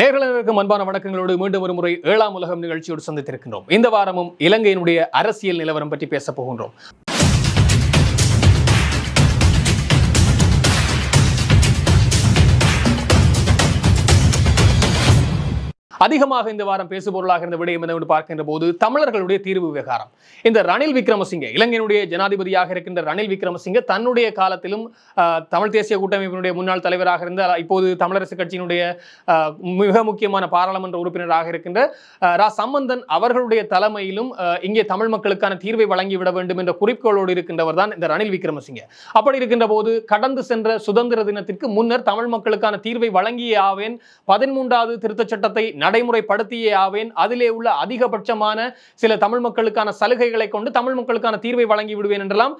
நேர்களுக்கு அன்பான வணக்கங்களோடு மீண்டும் ஒரு முறை ஏழாம் உலகம் நிகழ்ச்சியோடு சந்தித்திருக்கின்றோம் இந்த வாரமும் இலங்கையினுடைய அரசியல் நிலவரம் பற்றி பேசப் போகின்றோம் அதிகமாக இந்த வாரம் பேசுபொருளாக இருந்த விடயம் என்று பார்க்கின்ற போது தமிழர்களுடைய தீர்வு விவகாரம் இந்த ரணில் விக்ரமசிங்க இலங்கையினுடைய ஜனாதிபதியாக இருக்கின்ற ரணில் விக்ரமசிங்க தன்னுடைய காலத்திலும் தமிழ் தேசிய கூட்டமைப்பினுடைய முன்னாள் தலைவராக இருந்த இப்போது தமிழரசு கட்சியினுடைய மிக முக்கியமான பாராளுமன்ற உறுப்பினராக இருக்கின்ற ரா சம்பந்தன் அவர்களுடைய தலைமையிலும் இங்கே தமிழ் மக்களுக்கான தீர்வை வழங்கிவிட வேண்டும் என்ற குறிப்புகளோடு இருக்கின்றவர் தான் இந்த ரணில் விக்ரமசிங்க அப்படி இருக்கின்ற போது கடந்து சென்ற சுதந்திர தினத்திற்கு முன்னர் தமிழ் மக்களுக்கான தீர்வை வழங்கிய ஆவேன் பதிமூன்றாவது திருத்த சட்டத்தை நடைமுறைப்படுத்தியே ஆவேன் அதிலே உள்ள அதிகபட்சமான சில தமிழ் மக்களுக்கான சலுகைகளை கொண்டு தமிழ் மக்களுக்கான தீர்வை வழங்கி விடுவேன் என்றெல்லாம்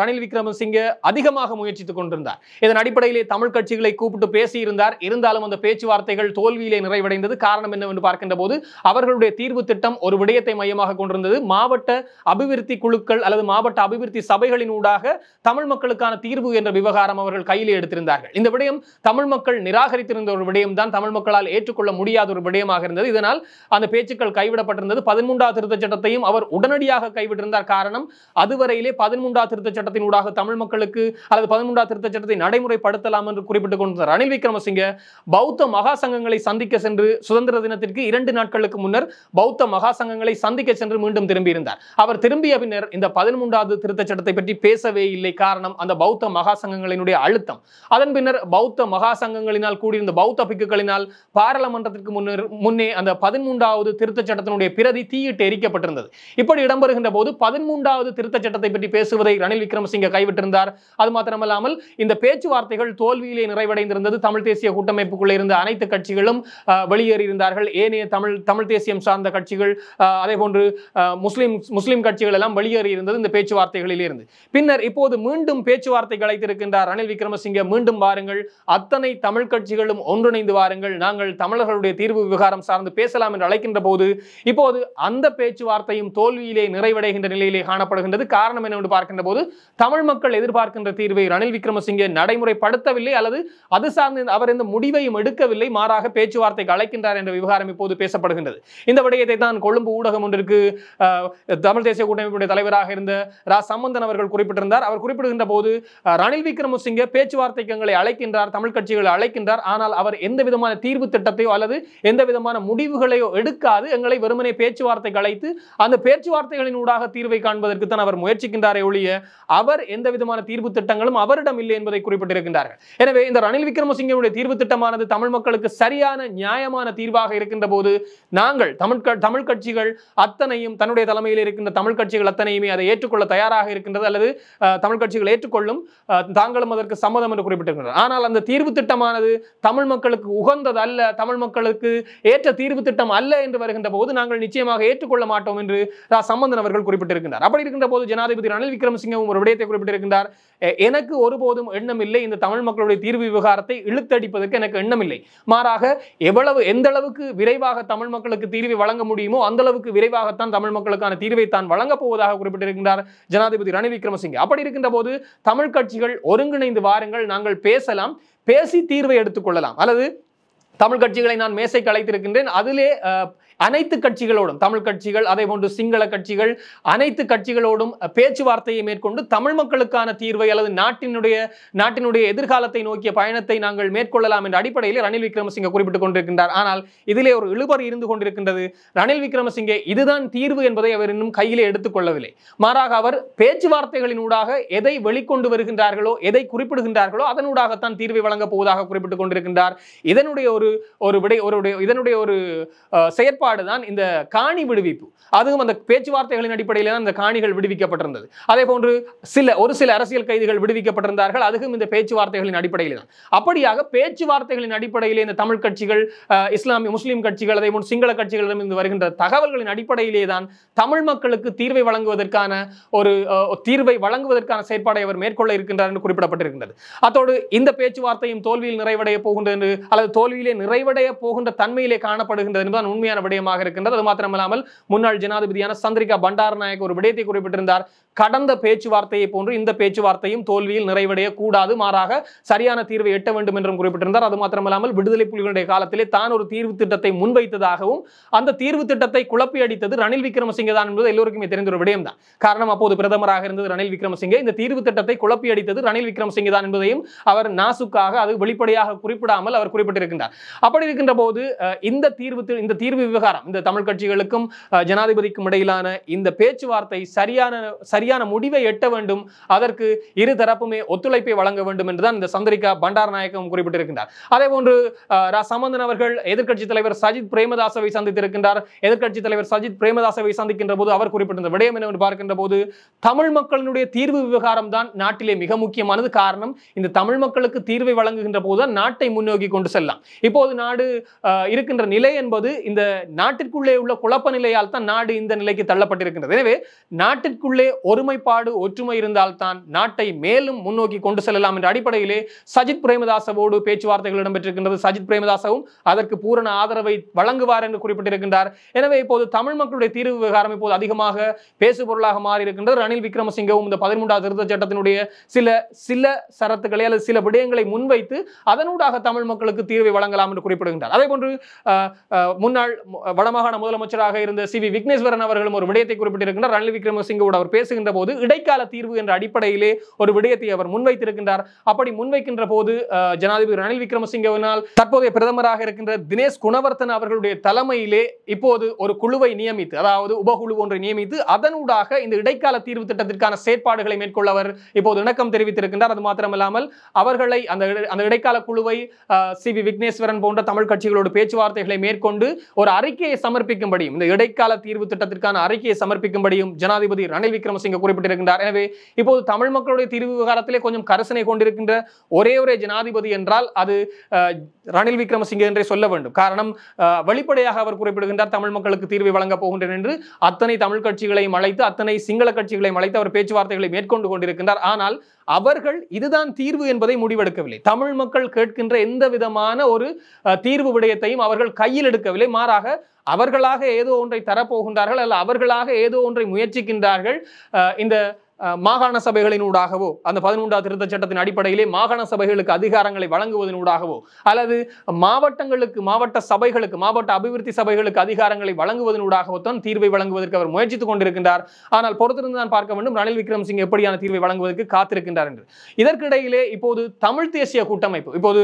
ரணில் விக்ரமசிங்கே அதிகமாக முயற்சித்துக் கொண்டிருந்தார் இதன் அடிப்படையிலே தமிழ் கட்சிகளை கூப்பிட்டு பேசியிருந்தார் இருந்தாலும் அந்த பேச்சுவார்த்தைகள் தோல்வியிலே நிறைவடைந்தது காரணம் என்னவென்று பார்க்கின்ற போது அவர்களுடைய தீர்வு திட்டம் ஒரு விடயத்தை மையமாக கொண்டிருந்தது மாவட்ட அபிவிருத்தி குழுக்கள் அல்லது மாவட்ட அபிவிருத்தி சபைகளின் ஊடாக தமிழ் மக்களுக்கான தீர்வு என்ற விவகாரம் அவர்கள் கையில் எடுத்திருந்தார்கள் இந்த விடயம் தமிழ் மக்கள் நிராகரித்திருந்த ஒரு விடயம் தான் தமிழ் மக்களால் ஏற்றுக்கொள்ள முடியாத ஒரு விடயம் விஷயமாக இருந்தது இதனால் அந்த பேச்சுக்கள் கைவிடப்பட்டிருந்தது பதிமூன்றாம் திருத்த சட்டத்தையும் அவர் உடனடியாக கைவிட்டிருந்தார் காரணம் அதுவரையிலே பதிமூன்றாம் திருத்த சட்டத்தின் ஊடாக தமிழ் மக்களுக்கு அல்லது பதிமூன்றாம் திருத்த சட்டத்தை நடைமுறைப்படுத்தலாம் என்று குறிப்பிட்டுக் கொண்டிருந்தார் ரணில் விக்ரமசிங்க பௌத்த மகா சங்கங்களை சந்திக்க சென்று சுதந்திர தினத்திற்கு இரண்டு நாட்களுக்கு முன்னர் பௌத்த மகா சங்கங்களை சந்திக்க சென்று மீண்டும் திரும்பியிருந்தார் அவர் திரும்பிய பின்னர் இந்த பதிமூன்றாவது திருத்த சட்டத்தை பற்றி பேசவே இல்லை காரணம் அந்த பௌத்த மகா சங்கங்களினுடைய அழுத்தம் அதன் பின்னர் பௌத்த மகா சங்கங்களினால் கூடியிருந்த பௌத்த பிக்குகளினால் பாராளுமன்றத்திற்கு முன்னர் முன்னே அந்த பதிமூன்றாவது திருத்தச் சட்டத்தினுடைய பிரதி தீயிட்டு எரிக்கப்பட்டிருந்தது இப்படி இடம்பெறுகின்ற போது பதிமூன்றாவது திருத்த சட்டத்தை பற்றி பேசுவதை ரணில் விக்ரமசிங்க கைவிட்டிருந்தார் அது மாத்திரமல்லாமல் இந்த பேச்சுவார்த்தைகள் தோல்வியிலே நிறைவடைந்திருந்தது தமிழ் தேசிய கூட்டமைப்புக்குள்ளே இருந்த அனைத்து கட்சிகளும் வெளியேறி இருந்தார்கள் ஏனைய தமிழ் தமிழ் தேசியம் சார்ந்த கட்சிகள் அதே போன்று முஸ்லிம் முஸ்லிம் கட்சிகள் எல்லாம் வெளியேறி இருந்தது இந்த பேச்சுவார்த்தைகளில் இருந்து பின்னர் இப்போது மீண்டும் பேச்சுவார்த்தை கலைத்திருக்கின்றார் ரணில் விக்ரமசிங்க மீண்டும் வாருங்கள் அத்தனை தமிழ் கட்சிகளும் ஒன்றிணைந்து வாருங்கள் நாங்கள் தமிழர்களுடைய தீர்வு விவகாரம் சார்ந்து பேசலாம் என்று அழைக்கின்ற போது இப்போது அந்த பேச்சுவார்த்தையும் தோல்வியிலே நிறைவடைகின்ற நிலையிலே காணப்படுகின்றது காரணம் என்னவென்று பார்க்கின்ற போது தமிழ் மக்கள் எதிர்பார்க்கின்ற தீர்வை ரணில் விக்ரமசிங்கே நடைமுறைப்படுத்தவில்லை அல்லது அது சார்ந்த அவர் எந்த முடிவையும் எடுக்கவில்லை மாறாக பேச்சுவார்த்தைக்கு அழைக்கின்றார் என்ற விவகாரம் இப்போது பேசப்படுகின்றது இந்த விடயத்தை தான் கொழும்பு ஊடகம் ஒன்றிற்கு தமிழ் தேசிய கூட்டமைப்புடைய தலைவராக இருந்த ரா சம்பந்தன் அவர்கள் குறிப்பிட்டிருந்தார் அவர் குறிப்பிடுகின்ற போது ரணில் விக்ரமசிங்கே பேச்சுவார்த்தைக்கு அழைக்கின்றார் தமிழ் கட்சிகளை அழைக்கின்றார் ஆனால் அவர் எந்த விதமான தீர்வு திட்டத்தையோ அல்லது எந்த விதமான முடிவுகளையோ எடுக்காது எங்களை வெறுமனே பேச்சுவார்த்தை கலைத்து அந்த பேச்சுவார்த்தைகளின் ஊடாக தீர்வை காண்பதற்கு தான் அவர் முயற்சிக்கின்றாரே ஒழிய அவர் எந்த விதமான தீர்வு திட்டங்களும் அவரிடம் இல்லை என்பதை குறிப்பிட்டிருக்கின்றார்கள் எனவே இந்த ரணில் விக்ரமசிங்கனுடைய தீர்வு திட்டமானது தமிழ் மக்களுக்கு சரியான நியாயமான தீர்வாக இருக்கின்ற போது நாங்கள் தமிழ் தமிழ் கட்சிகள் அத்தனையும் தன்னுடைய தலைமையில் இருக்கின்ற தமிழ் கட்சிகள் அத்தனையுமே அதை ஏற்றுக்கொள்ள தயாராக இருக்கின்றது அல்லது தமிழ் கட்சிகள் ஏற்றுக்கொள்ளும் தாங்களும் அதற்கு சம்மதம் என்று குறிப்பிட்டிருக்கின்றனர் ஆனால் அந்த தீர்வு திட்டமானது தமிழ் மக்களுக்கு உகந்தது அல்ல தமிழ் மக்களுக்கு ஏற்ற தீர்வு திட்டம் அல்ல என்று வருகின்ற போது நாங்கள் நிச்சயமாக ஏற்றுக்கொள்ள மாட்டோம் என்று சம்பந்தன் அவர்கள் குறிப்பிட்டிருக்கிறார் அப்படி இருக்கின்ற போது ஜனாதிபதி ரணில் விக்ரமசிங்கவும் ஒரு விடயத்தை குறிப்பிட்டிருக்கிறார் எனக்கு ஒருபோதும் எண்ணம் இல்லை இந்த தமிழ் மக்களுடைய தீர்வு விவகாரத்தை இழுத்தடிப்பதற்கு எனக்கு எண்ணம் இல்லை மாறாக எவ்வளவு எந்த அளவுக்கு விரைவாக தமிழ் மக்களுக்கு தீர்வை வழங்க முடியுமோ அந்த அளவுக்கு விரைவாகத்தான் தமிழ் மக்களுக்கான தீர்வை தான் வழங்கப் போவதாக குறிப்பிட்டிருக்கின்றார் ஜனாதிபதி ரணில் விக்ரமசிங்க அப்படி இருக்கின்ற போது தமிழ் கட்சிகள் ஒருங்கிணைந்து வாருங்கள் நாங்கள் பேசலாம் பேசி தீர்வை எடுத்துக்கொள்ளலாம் அல்லது தமிழ் கட்சிகளை நான் மேசை அழைத்திருக்கின்றேன் அதிலே அனைத்து கட்சிகளோடும் தமிழ் கட்சிகள் அதே போன்று சிங்கள கட்சிகள் அனைத்து கட்சிகளோடும் பேச்சுவார்த்தையை மேற்கொண்டு தமிழ் மக்களுக்கான தீர்வை அல்லது நாட்டினுடைய நாட்டினுடைய எதிர்காலத்தை நோக்கிய பயணத்தை நாங்கள் மேற்கொள்ளலாம் என்ற அடிப்படையில் ரணில் விக்ரமசிங்க குறிப்பிட்டுக் கொண்டிருக்கின்றார் ஆனால் இதிலே ஒரு இழுபர் இருந்து கொண்டிருக்கின்றது ரணில் விக்ரமசிங்கே இதுதான் தீர்வு என்பதை அவர் இன்னும் கையிலே எடுத்துக்கொள்ளவில்லை மாறாக அவர் பேச்சுவார்த்தைகளின் ஊடாக எதை வெளிக்கொண்டு வருகின்றார்களோ எதை குறிப்பிடுகின்றார்களோ அதனூடாகத்தான் தீர்வை வழங்கப் போவதாக குறிப்பிட்டுக் கொண்டிருக்கின்றார் இதனுடைய ஒரு ஒரு விடை ஒரு இதனுடைய ஒரு செயற்ப ஏற்பாடு தான் இந்த காணி விடுவிப்பு அதுவும் அந்த பேச்சுவார்த்தைகளின் அடிப்படையில் தான் இந்த காணிகள் விடுவிக்கப்பட்டிருந்தது அதே போன்று சில ஒரு சில அரசியல் கைதிகள் விடுவிக்கப்பட்டிருந்தார்கள் அதுவும் இந்த பேச்சுவார்த்தைகளின் அடிப்படையில் தான் அப்படியாக பேச்சுவார்த்தைகளின் அடிப்படையிலே இந்த தமிழ் கட்சிகள் இஸ்லாமிய முஸ்லீம் கட்சிகள் அதே போன்று சிங்கள கட்சிகளிடமிருந்து வருகின்ற தகவல்களின் அடிப்படையிலே தான் தமிழ் மக்களுக்கு தீர்வை வழங்குவதற்கான ஒரு தீர்வை வழங்குவதற்கான செயற்பாடை அவர் மேற்கொள்ள இருக்கின்றார் என்று குறிப்பிடப்பட்டிருக்கின்றது அத்தோடு இந்த பேச்சுவார்த்தையும் தோல்வியில் நிறைவடைய போகின்றது என்று அல்லது தோல்வியிலே நிறைவடைய போகின்ற தன்மையிலே காணப்படுகின்றது என்பதுதான் உண்மையான விடயமாக இருக்கின்றது அது மாத்திரமில்லாமல் முன்னாள் ஜனாதிபதியான சந்திரிகா பண்டார நாயக் ஒரு விடயத்தை குறிப்பிட்டிருந்தார் கடந்த பேச்சுவார்த்தையை போன்று இந்த பேச்சுவார்த்தையும் தோல்வியில் நிறைவடைய கூடாது மாறாக சரியான தீர்வை எட்ட வேண்டும் என்றும் குறிப்பிட்டிருந்தார் அது மாத்திரமில்லாமல் விடுதலை புலிகளுடைய காலத்திலே தான் ஒரு தீர்வு திட்டத்தை முன்வைத்ததாகவும் அந்த தீர்வு திட்டத்தை குழப்பி அடித்தது ரணில் விக்ரமசிங்க தான் என்பது எல்லோருக்குமே தெரிந்த ஒரு விடயம் தான் காரணம் அப்போது பிரதமராக இருந்தது ரணில் விக்ரமசிங்கே இந்த தீர்வு திட்டத்தை குழப்பி அடித்தது ரணில் விக்ரமசிங்கே தான் என்பதையும் அவர் நாசுக்காக அது வெளிப்படையாக குறிப்பிடாமல் அவர் குறிப்பிட்டிருக்கின்றார் அப்படி இருக்கின்ற போது இந்த தீர்வு இந்த தீர்வு விவகாரம் இந்த தமிழ் கட்சிகளுக்கும் ஜனாதிபதிக்கும் இடையிலான இந்த பேச்சுவார்த்தை சரியான சரியான முடிவை எட்ட வேண்டும் அதற்கு இரு தரப்புமே ஒத்துழைப்பை வழங்க வேண்டும் என்றுதான் இந்த சந்திரிகா பண்டாரநாயக்கம் குறிப்பிட்டிருக்கின்றார் அதே போன்று ரா சம்பந்தன் அவர்கள் எதிர்க்கட்சி தலைவர் சஜித் பிரேமதாசவை சந்தித்திருக்கின்றார் எதிர்க்கட்சி தலைவர் சஜித் பிரேமதாசவை சந்திக்கின்ற போது அவர் குறிப்பிட்டிருந்த விடயம் என்று பார்க்கின்ற போது தமிழ் மக்களினுடைய தீர்வு விவகாரம் தான் நாட்டிலே மிக முக்கியமானது காரணம் இந்த தமிழ் மக்களுக்கு தீர்வை வழங்குகின்ற போதுதான் நாட்டை முன்னோக்கி கொண்டு செல்லலாம் இப்போது நாடு இருக்கின்ற நிலை என்பது இந்த நாட்டிற்குள்ளே உள்ள குழப்ப நிலையால் தான் நாடு இந்த நிலைக்கு தள்ளப்பட்டிருக்கின்றது எனவே நாட்டிற்குள்ளே ஒருமைப்பாடு ஒற்றுமை இருந்தால்தான் நாட்டை மேலும் முன்னோக்கி கொண்டு செல்லலாம் என்ற அடிப்படையிலே சஜித் பிரேமதாசவோடு பேச்சுவார்த்தைகள் இடம்பெற்றிருக்கின்றது சஜித் பிரேமதாசவும் அதற்கு பூரண ஆதரவை வழங்குவார் என்று குறிப்பிட்டிருக்கின்றார் எனவே இப்போது தமிழ் மக்களுடைய தீர்வு விவகாரம் இப்போது அதிகமாக பேசுபொருளாக மாறி இருக்கின்றது ரணில் விக்ரமசிங்கவும் இந்த பதிமூன்றாவது திருத்த சட்டத்தினுடைய சில சில சரத்துக்களை அல்லது சில விடயங்களை முன்வைத்து அதனூடாக தமிழ் மக்களுக்கு தீர்வை வழங்கலாம் என்று குறிப்பிடுகின்றார் அதே போன்று முன்னாள் வடமாகாண முதலமைச்சராக இருந்த சி வி விக்னேஸ்வரன் அவர்களும் ஒரு விடயத்தை குறிப்பிட்டிருக்கின்றார் ரணில் விக்ரமசிங்கோடு அவர் பேசுகின்ற போது இடைக்கால தீர்வு என்ற அடிப்படையிலே ஒரு விடயத்தை அவர் முன்வைத்திருக்கின்றார் அப்படி முன்வைக்கின்ற போது ஜனாதிபதி ரணில் விக்ரமசிங்கவினால் தற்போதைய பிரதமராக இருக்கின்ற தினேஷ் குணவர்த்தன் அவர்களுடைய தலைமையிலே இப்போது ஒரு குழுவை நியமித்து அதாவது உபகுழு ஒன்றை நியமித்து அதனூடாக இந்த இடைக்கால தீர்வு திட்டத்திற்கான செயற்பாடுகளை மேற்கொள்ள அவர் இப்போது இணக்கம் தெரிவித்திருக்கின்றார் அது மாத்திரமில்லாமல் அவர்களை அந்த அந்த இடைக்கால குழுவை சி வி விக்னேஸ்வரன் போன்ற தமிழ் கட்சிகளோடு பேச்சுவார்த்தைகளை மேற்கொண்டு ஒரு அறிக்கை அறிக்கையை சமர்ப்பிக்கும்படியும் இந்த இடைக்கால தீர்வு திட்டத்திற்கான அறிக்கையை சமர்ப்பிக்கும்படியும் ஜனாதிபதி ரணில் விக்ரமசிங்க குறிப்பிட்டிருக்கின்றார் எனவே இப்போது தமிழ் மக்களுடைய தீர்வு விவகாரத்திலே கொஞ்சம் கரசனை கொண்டிருக்கின்ற ஒரே ஒரே ஜனாதிபதி என்றால் அது ரணில் விக்ரமசிங்க என்றே சொல்ல வேண்டும் காரணம் வெளிப்படையாக அவர் குறிப்பிடுகின்றார் தமிழ் மக்களுக்கு தீர்வை வழங்கப் போகின்றேன் என்று அத்தனை தமிழ் கட்சிகளையும் அழைத்து அத்தனை சிங்கள கட்சிகளையும் அழைத்து அவர் பேச்சுவார்த்தைகளை மேற்கொண்டு கொண்டிருக்கின்றார் ஆனால் அவர்கள் இதுதான் தீர்வு என்பதை முடிவெடுக்கவில்லை தமிழ் மக்கள் கேட்கின்ற எந்த விதமான ஒரு தீர்வு விடயத்தையும் அவர்கள் கையில் எடுக்கவில்லை மாறாக அவர்களாக ஏதோ ஒன்றை தரப்போகின்றார்கள் அல்ல அவர்களாக ஏதோ ஒன்றை முயற்சிக்கின்றார்கள் இந்த மாகாண சபைகளினூடாகவோ அந்த பதினூன்றாவது திருத்த சட்டத்தின் அடிப்படையிலே மாகாண சபைகளுக்கு அதிகாரங்களை வழங்குவதனூடாகவோ அல்லது மாவட்டங்களுக்கு மாவட்ட சபைகளுக்கு மாவட்ட அபிவிருத்தி சபைகளுக்கு அதிகாரங்களை வழங்குவதனூடாகவோ தான் தீர்வை வழங்குவதற்கு அவர் முயற்சித்துக் கொண்டிருக்கின்றார் ஆனால் பொறுத்திருந்து தான் பார்க்க வேண்டும் ரணில் விக்ரம் சிங் எப்படியான தீர்வை வழங்குவதற்கு காத்திருக்கின்றார் என்று இதற்கிடையிலே இப்போது தமிழ் தேசிய கூட்டமைப்பு இப்போது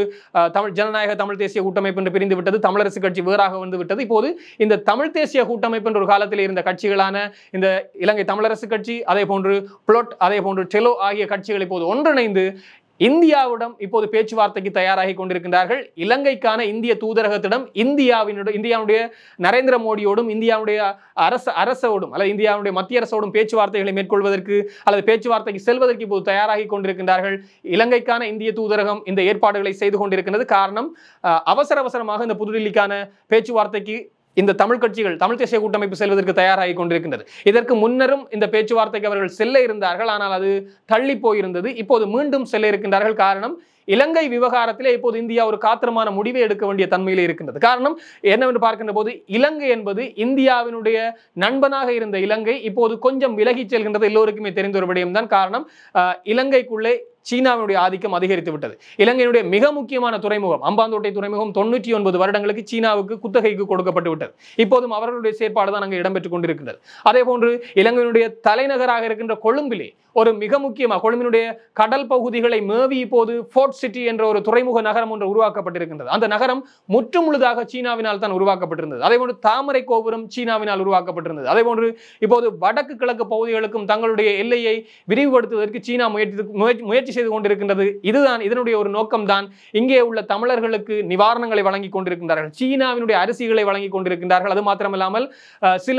தமிழ் ஜனநாயக தமிழ் தேசிய கூட்டமைப்பு என்று பிரிந்து விட்டது தமிழரசு கட்சி வேறாக வந்து விட்டது இப்போது இந்த தமிழ் தேசிய கூட்டமைப்பு என்ற ஒரு காலத்தில் இருந்த கட்சிகளான இந்த இலங்கை தமிழரசு கட்சி அதே போன்று பிளட் அதே போன்று டெலோ ஆகிய கட்சிகள் இப்போது ஒன்றிணைந்து இந்தியாவிடம் இப்போது பேச்சுவார்த்தைக்கு தயாராகி கொண்டிருக்கின்றார்கள் இலங்கைக்கான இந்திய தூதரகத்திடம் இந்தியாவினுடைய இந்தியாவுடைய நரேந்திர மோடியோடும் இந்தியாவுடைய அரச அரசோடும் அல்லது இந்தியாவுடைய மத்திய அரசோடும் பேச்சுவார்த்தைகளை மேற்கொள்வதற்கு அல்லது பேச்சுவார்த்தைக்கு செல்வதற்கு இப்போது தயாராகி கொண்டிருக்கின்றார்கள் இலங்கைக்கான இந்திய தூதரகம் இந்த ஏற்பாடுகளை செய்து கொண்டிருக்கின்றது காரணம் அவசர அவசரமாக இந்த புதுடெல்லிக்கான பேச்சுவார்த்தைக்கு இந்த தமிழ் கட்சிகள் தமிழ் தேசிய கூட்டமைப்பு செல்வதற்கு தயாராகி கொண்டிருக்கின்றது இதற்கு முன்னரும் இந்த பேச்சுவார்த்தைக்கு அவர்கள் செல்ல இருந்தார்கள் ஆனால் அது தள்ளி போயிருந்தது இப்போது மீண்டும் செல்ல இருக்கின்றார்கள் காரணம் இலங்கை விவகாரத்திலே இப்போது இந்தியா ஒரு காத்திரமான முடிவை எடுக்க வேண்டிய தன்மையிலே இருக்கின்றது காரணம் என்னவென்று பார்க்கின்ற போது இலங்கை என்பது இந்தியாவினுடைய நண்பனாக இருந்த இலங்கை இப்போது கொஞ்சம் விலகி செல்கின்றது எல்லோருக்குமே தெரிந்த ஒரு விடயம்தான் காரணம் இலங்கைக்குள்ளே சீனாவினுடைய ஆதிக்கம் அதிகரித்து விட்டது இலங்கையினுடைய மிக முக்கியமான துறைமுகம் அம்பாந்தோட்டை துறைமுகம் தொண்ணூற்றி ஒன்பது வருடங்களுக்கு சீனாவுக்கு குத்தகைக்கு கொடுக்கப்பட்டு விட்டது இப்போதும் அவர்களுடைய செயற்பாடு தான் அங்கு இடம்பெற்றுக் கொண்டிருக்கின்றது அதே போன்று இலங்கையினுடைய தலைநகராக இருக்கின்ற கொழும்பிலே ஒரு மிக முக்கியமாக கொழும்பினுடைய கடல் பகுதிகளை மேவி இப்போது ஃபோர்ட் சிட்டி என்ற ஒரு துறைமுக நகரம் ஒன்று உருவாக்கப்பட்டிருக்கின்றது அந்த நகரம் முற்று முழுதாக சீனாவினால் தான் உருவாக்கப்பட்டிருந்தது அதே போன்று தாமரை கோபுரம் சீனாவினால் உருவாக்கப்பட்டிருந்தது அதே போன்று இப்போது வடக்கு கிழக்கு பகுதிகளுக்கும் தங்களுடைய எல்லையை விரிவுபடுத்துவதற்கு சீனா முயற்சி முயற்சி செய்து கொண்டிருக்கின்றது இதுதான் இதனுடைய ஒரு நோக்கம் தான் இங்கே உள்ள தமிழர்களுக்கு நிவாரணங்களை வழங்கி கொண்டிருக்கின்றார்கள் சீனாவினுடைய அரிசிகளை வழங்கி கொண்டிருக்கின்றார்கள் அது மாத்திரமில்லாமல் சில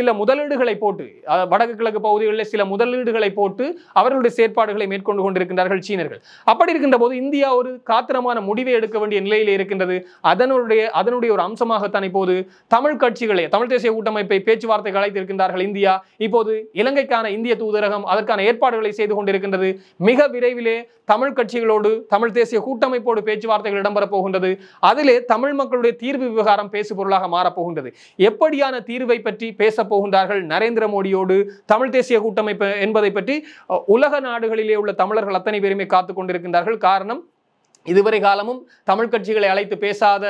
சில முதலீடுகளை போட்டு வடக்கு கிழக்கு பகுதிகளில் சில முதலீடுகளை போட்டு அவர்களுடைய செயற்பாடுகளை மேற்கொண்டு கொண்டிருக்கின்றார்கள் சீனர்கள் அப்படி இருக்கின்ற போது இந்தியா ஒரு காத்திரமான முடிவை எடுக்க வேண்டிய நிலையில் இருக்கின்றது அதனுடைய அதனுடைய ஒரு அம்சமாகத்தான் இப்போது தமிழ் கட்சிகளை தமிழ் தேசிய கூட்டமைப்பை பேச்சுவார்த்தைக்கு அழைத்திருக்கின்றார்கள் இந்தியா இப்போது இலங்கைக்கான இந்திய தூதரகம் அதற்கான ஏற்பாடுகளை செய்து கொண்டிருக்கின்றது மிக விரைவிலே தமிழ் கட்சிகளோடு தமிழ் தேசிய கூட்டமைப்போடு பேச்சுவார்த்தைகள் இடம்பெறப் போகின்றது அதிலே தமிழ் மக்களுடைய தீர்வு விவகாரம் பேசு பொருளாக மாறப்போகின்றது எப்படியான தீர்வை பற்றி பேசப் போகின்றார்கள் நரேந்திர மோடியோடு தமிழ் தேசிய கூட்டமைப்பு என்பதை பற்றி பற்றி உலக நாடுகளிலே உள்ள தமிழர்கள் அத்தனை பேருமே காத்து கொண்டிருக்கின்றார்கள் காரணம் இதுவரை காலமும் தமிழ் கட்சிகளை அழைத்து பேசாத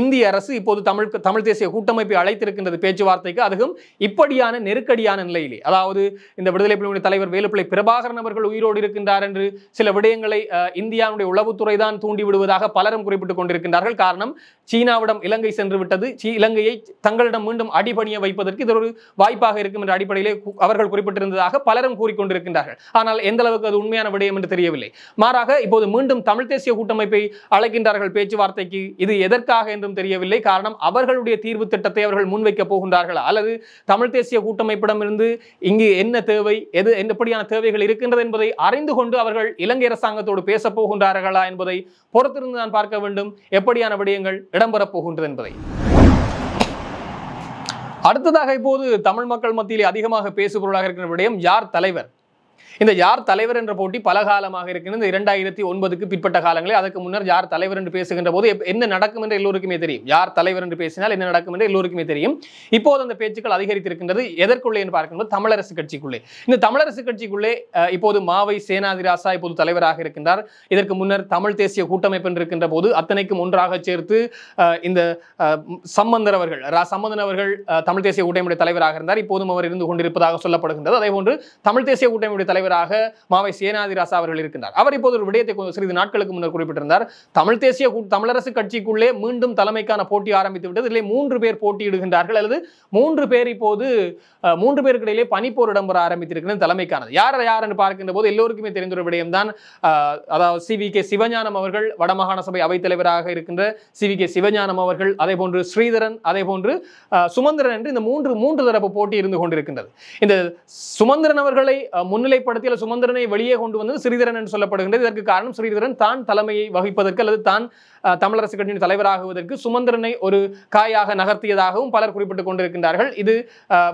இந்திய அரசு இப்போது தமிழ் தமிழ் தேசிய கூட்டமைப்பை அழைத்திருக்கின்றது பேச்சுவார்த்தைக்கு அதுவும் இப்படியான நெருக்கடியான நிலையிலே அதாவது இந்த விடுதலை புலிகளுடைய தலைவர் வேலுப்பிள்ளை பிரபாகரன் அவர்கள் உயிரோடு இருக்கின்றார் என்று சில விடயங்களை இந்தியாவுடைய உளவுத்துறை தான் தூண்டி விடுவதாக பலரும் குறிப்பிட்டுக் கொண்டிருக்கின்றார்கள் காரணம் சீனாவிடம் இலங்கை சென்று விட்டது இலங்கையை தங்களிடம் மீண்டும் அடிபணிய வைப்பதற்கு இது ஒரு வாய்ப்பாக இருக்கும் என்ற அடிப்படையிலே அவர்கள் குறிப்பிட்டிருந்ததாக பலரும் கூறிக்கொண்டிருக்கின்றார்கள் ஆனால் எந்த அளவுக்கு அது உண்மையான விடயம் என்று தெரியவில்லை மாறாக இப்போது மீண்டும் தமிழ் தேசிய கூட்டமைப்பை அழைக்கின்றார்கள் பேச்சுவார்த்தைக்கு இது எதற்காக என்றும் தெரியவில்லை காரணம் அவர்களுடைய தீர்வு திட்டத்தை அவர்கள் முன்வைக்க போகின்றார்கள் அல்லது தமிழ் தேசிய கூட்டமைப்பிடமிருந்து இங்கு என்ன தேவை எது எப்படியான தேவைகள் இருக்கின்றது என்பதை அறிந்து கொண்டு அவர்கள் இலங்கை அரசாங்கத்தோடு பேசப் போகின்றார்களா என்பதை பொறுத்திருந்து நான் பார்க்க வேண்டும் எப்படியான விடயங்கள் இடம்பெறப் போகின்றது என்பதை அடுத்ததாக இப்போது தமிழ் மக்கள் மத்தியிலே அதிகமாக பேசுபொருளாக இருக்கிற விடயம் யார் தலைவர் இந்த யார் தலைவர் என்ற போட்டி பல காலமாக இருக்கிறது இந்த இரண்டாயிரத்தி ஒன்பதுக்கு பிற்பட்ட காலங்களில் அதற்கு முன்னர் யார் தலைவர் என்று பேசுகின்ற போது என்ன நடக்கும் என்று எல்லோருக்குமே தெரியும் யார் தலைவர் என்று பேசினால் என்ன நடக்கும் என்று எல்லோருக்குமே தெரியும் இப்போது அந்த பேச்சுக்கள் அதிகரித்திருக்கின்றது எதற்குள்ளே என்று பார்க்கும்போது தமிழரசு கட்சிக்குள்ளே இந்த தமிழரசு கட்சிக்குள்ளே இப்போது மாவை சேனாதிராசா இப்போது தலைவராக இருக்கின்றார் இதற்கு முன்னர் தமிழ் தேசிய கூட்டமைப்பு என்று இருக்கின்ற போது அத்தனைக்கும் ஒன்றாக சேர்த்து இந்த சம்பந்தர் அவர்கள் ரா சம்பந்தன் அவர்கள் தமிழ் தேசிய கூட்டமைப்பு தலைவராக இருந்தார் இப்போதும் அவர் இருந்து கொண்டிருப்பதாக சொல்லப்படுகின்றது அதே போன்று தமிழ் தேசிய கூட்டமைப்பு தலைவர் தலைவராக மாவை சேனாதிராசா அவர்கள் இருக்கின்றார் அவர் இப்போது ஒரு விடயத்தை சிறிது நாட்களுக்கு முன்னர் குறிப்பிட்டிருந்தார் தமிழ் தேசிய தமிழரசு கட்சிக்குள்ளே மீண்டும் தலைமைக்கான போட்டி ஆரம்பித்து விட்டது இதில் மூன்று பேர் போட்டியிடுகின்றார்கள் அல்லது மூன்று பேர் இப்போது மூன்று பேருக்கு இடையிலே பனிப்போர் இடம்பெற ஆரம்பித்திருக்கிறது தலைமைக்கானது யார் யார் என்று பார்க்கின்ற போது எல்லோருக்குமே தெரிந்த ஒரு விடயம்தான் அதாவது சி வி கே சிவஞானம் அவர்கள் வடமாகாண சபை அவைத்தலைவராக இருக்கின்ற சி வி கே சிவஞானம் அவர்கள் அதே போன்று ஸ்ரீதரன் அதே போன்று சுமந்திரன் என்று இந்த மூன்று மூன்று தரப்பு போட்டி இருந்து கொண்டிருக்கின்றது இந்த சுமந்திரன் அவர்களை முன்னிலைப்பட படத்தில் சுமந்திரனை வெளியே கொண்டு வந்தது சிறிதரன் என்று சொல்லப்படுகின்றது இதற்கு காரணம் ஸ்ரீதரன் தான் தலைமையை வகிப்பதற்கு அல்லது தான் தமிழரசு கட்சியின் தலைவராகுவதற்கு சுமந்திரனை ஒரு காயாக நகர்த்தியதாகவும் பலர் குறிப்பிட்டுக் கொண்டிருக்கின்றார்கள் இது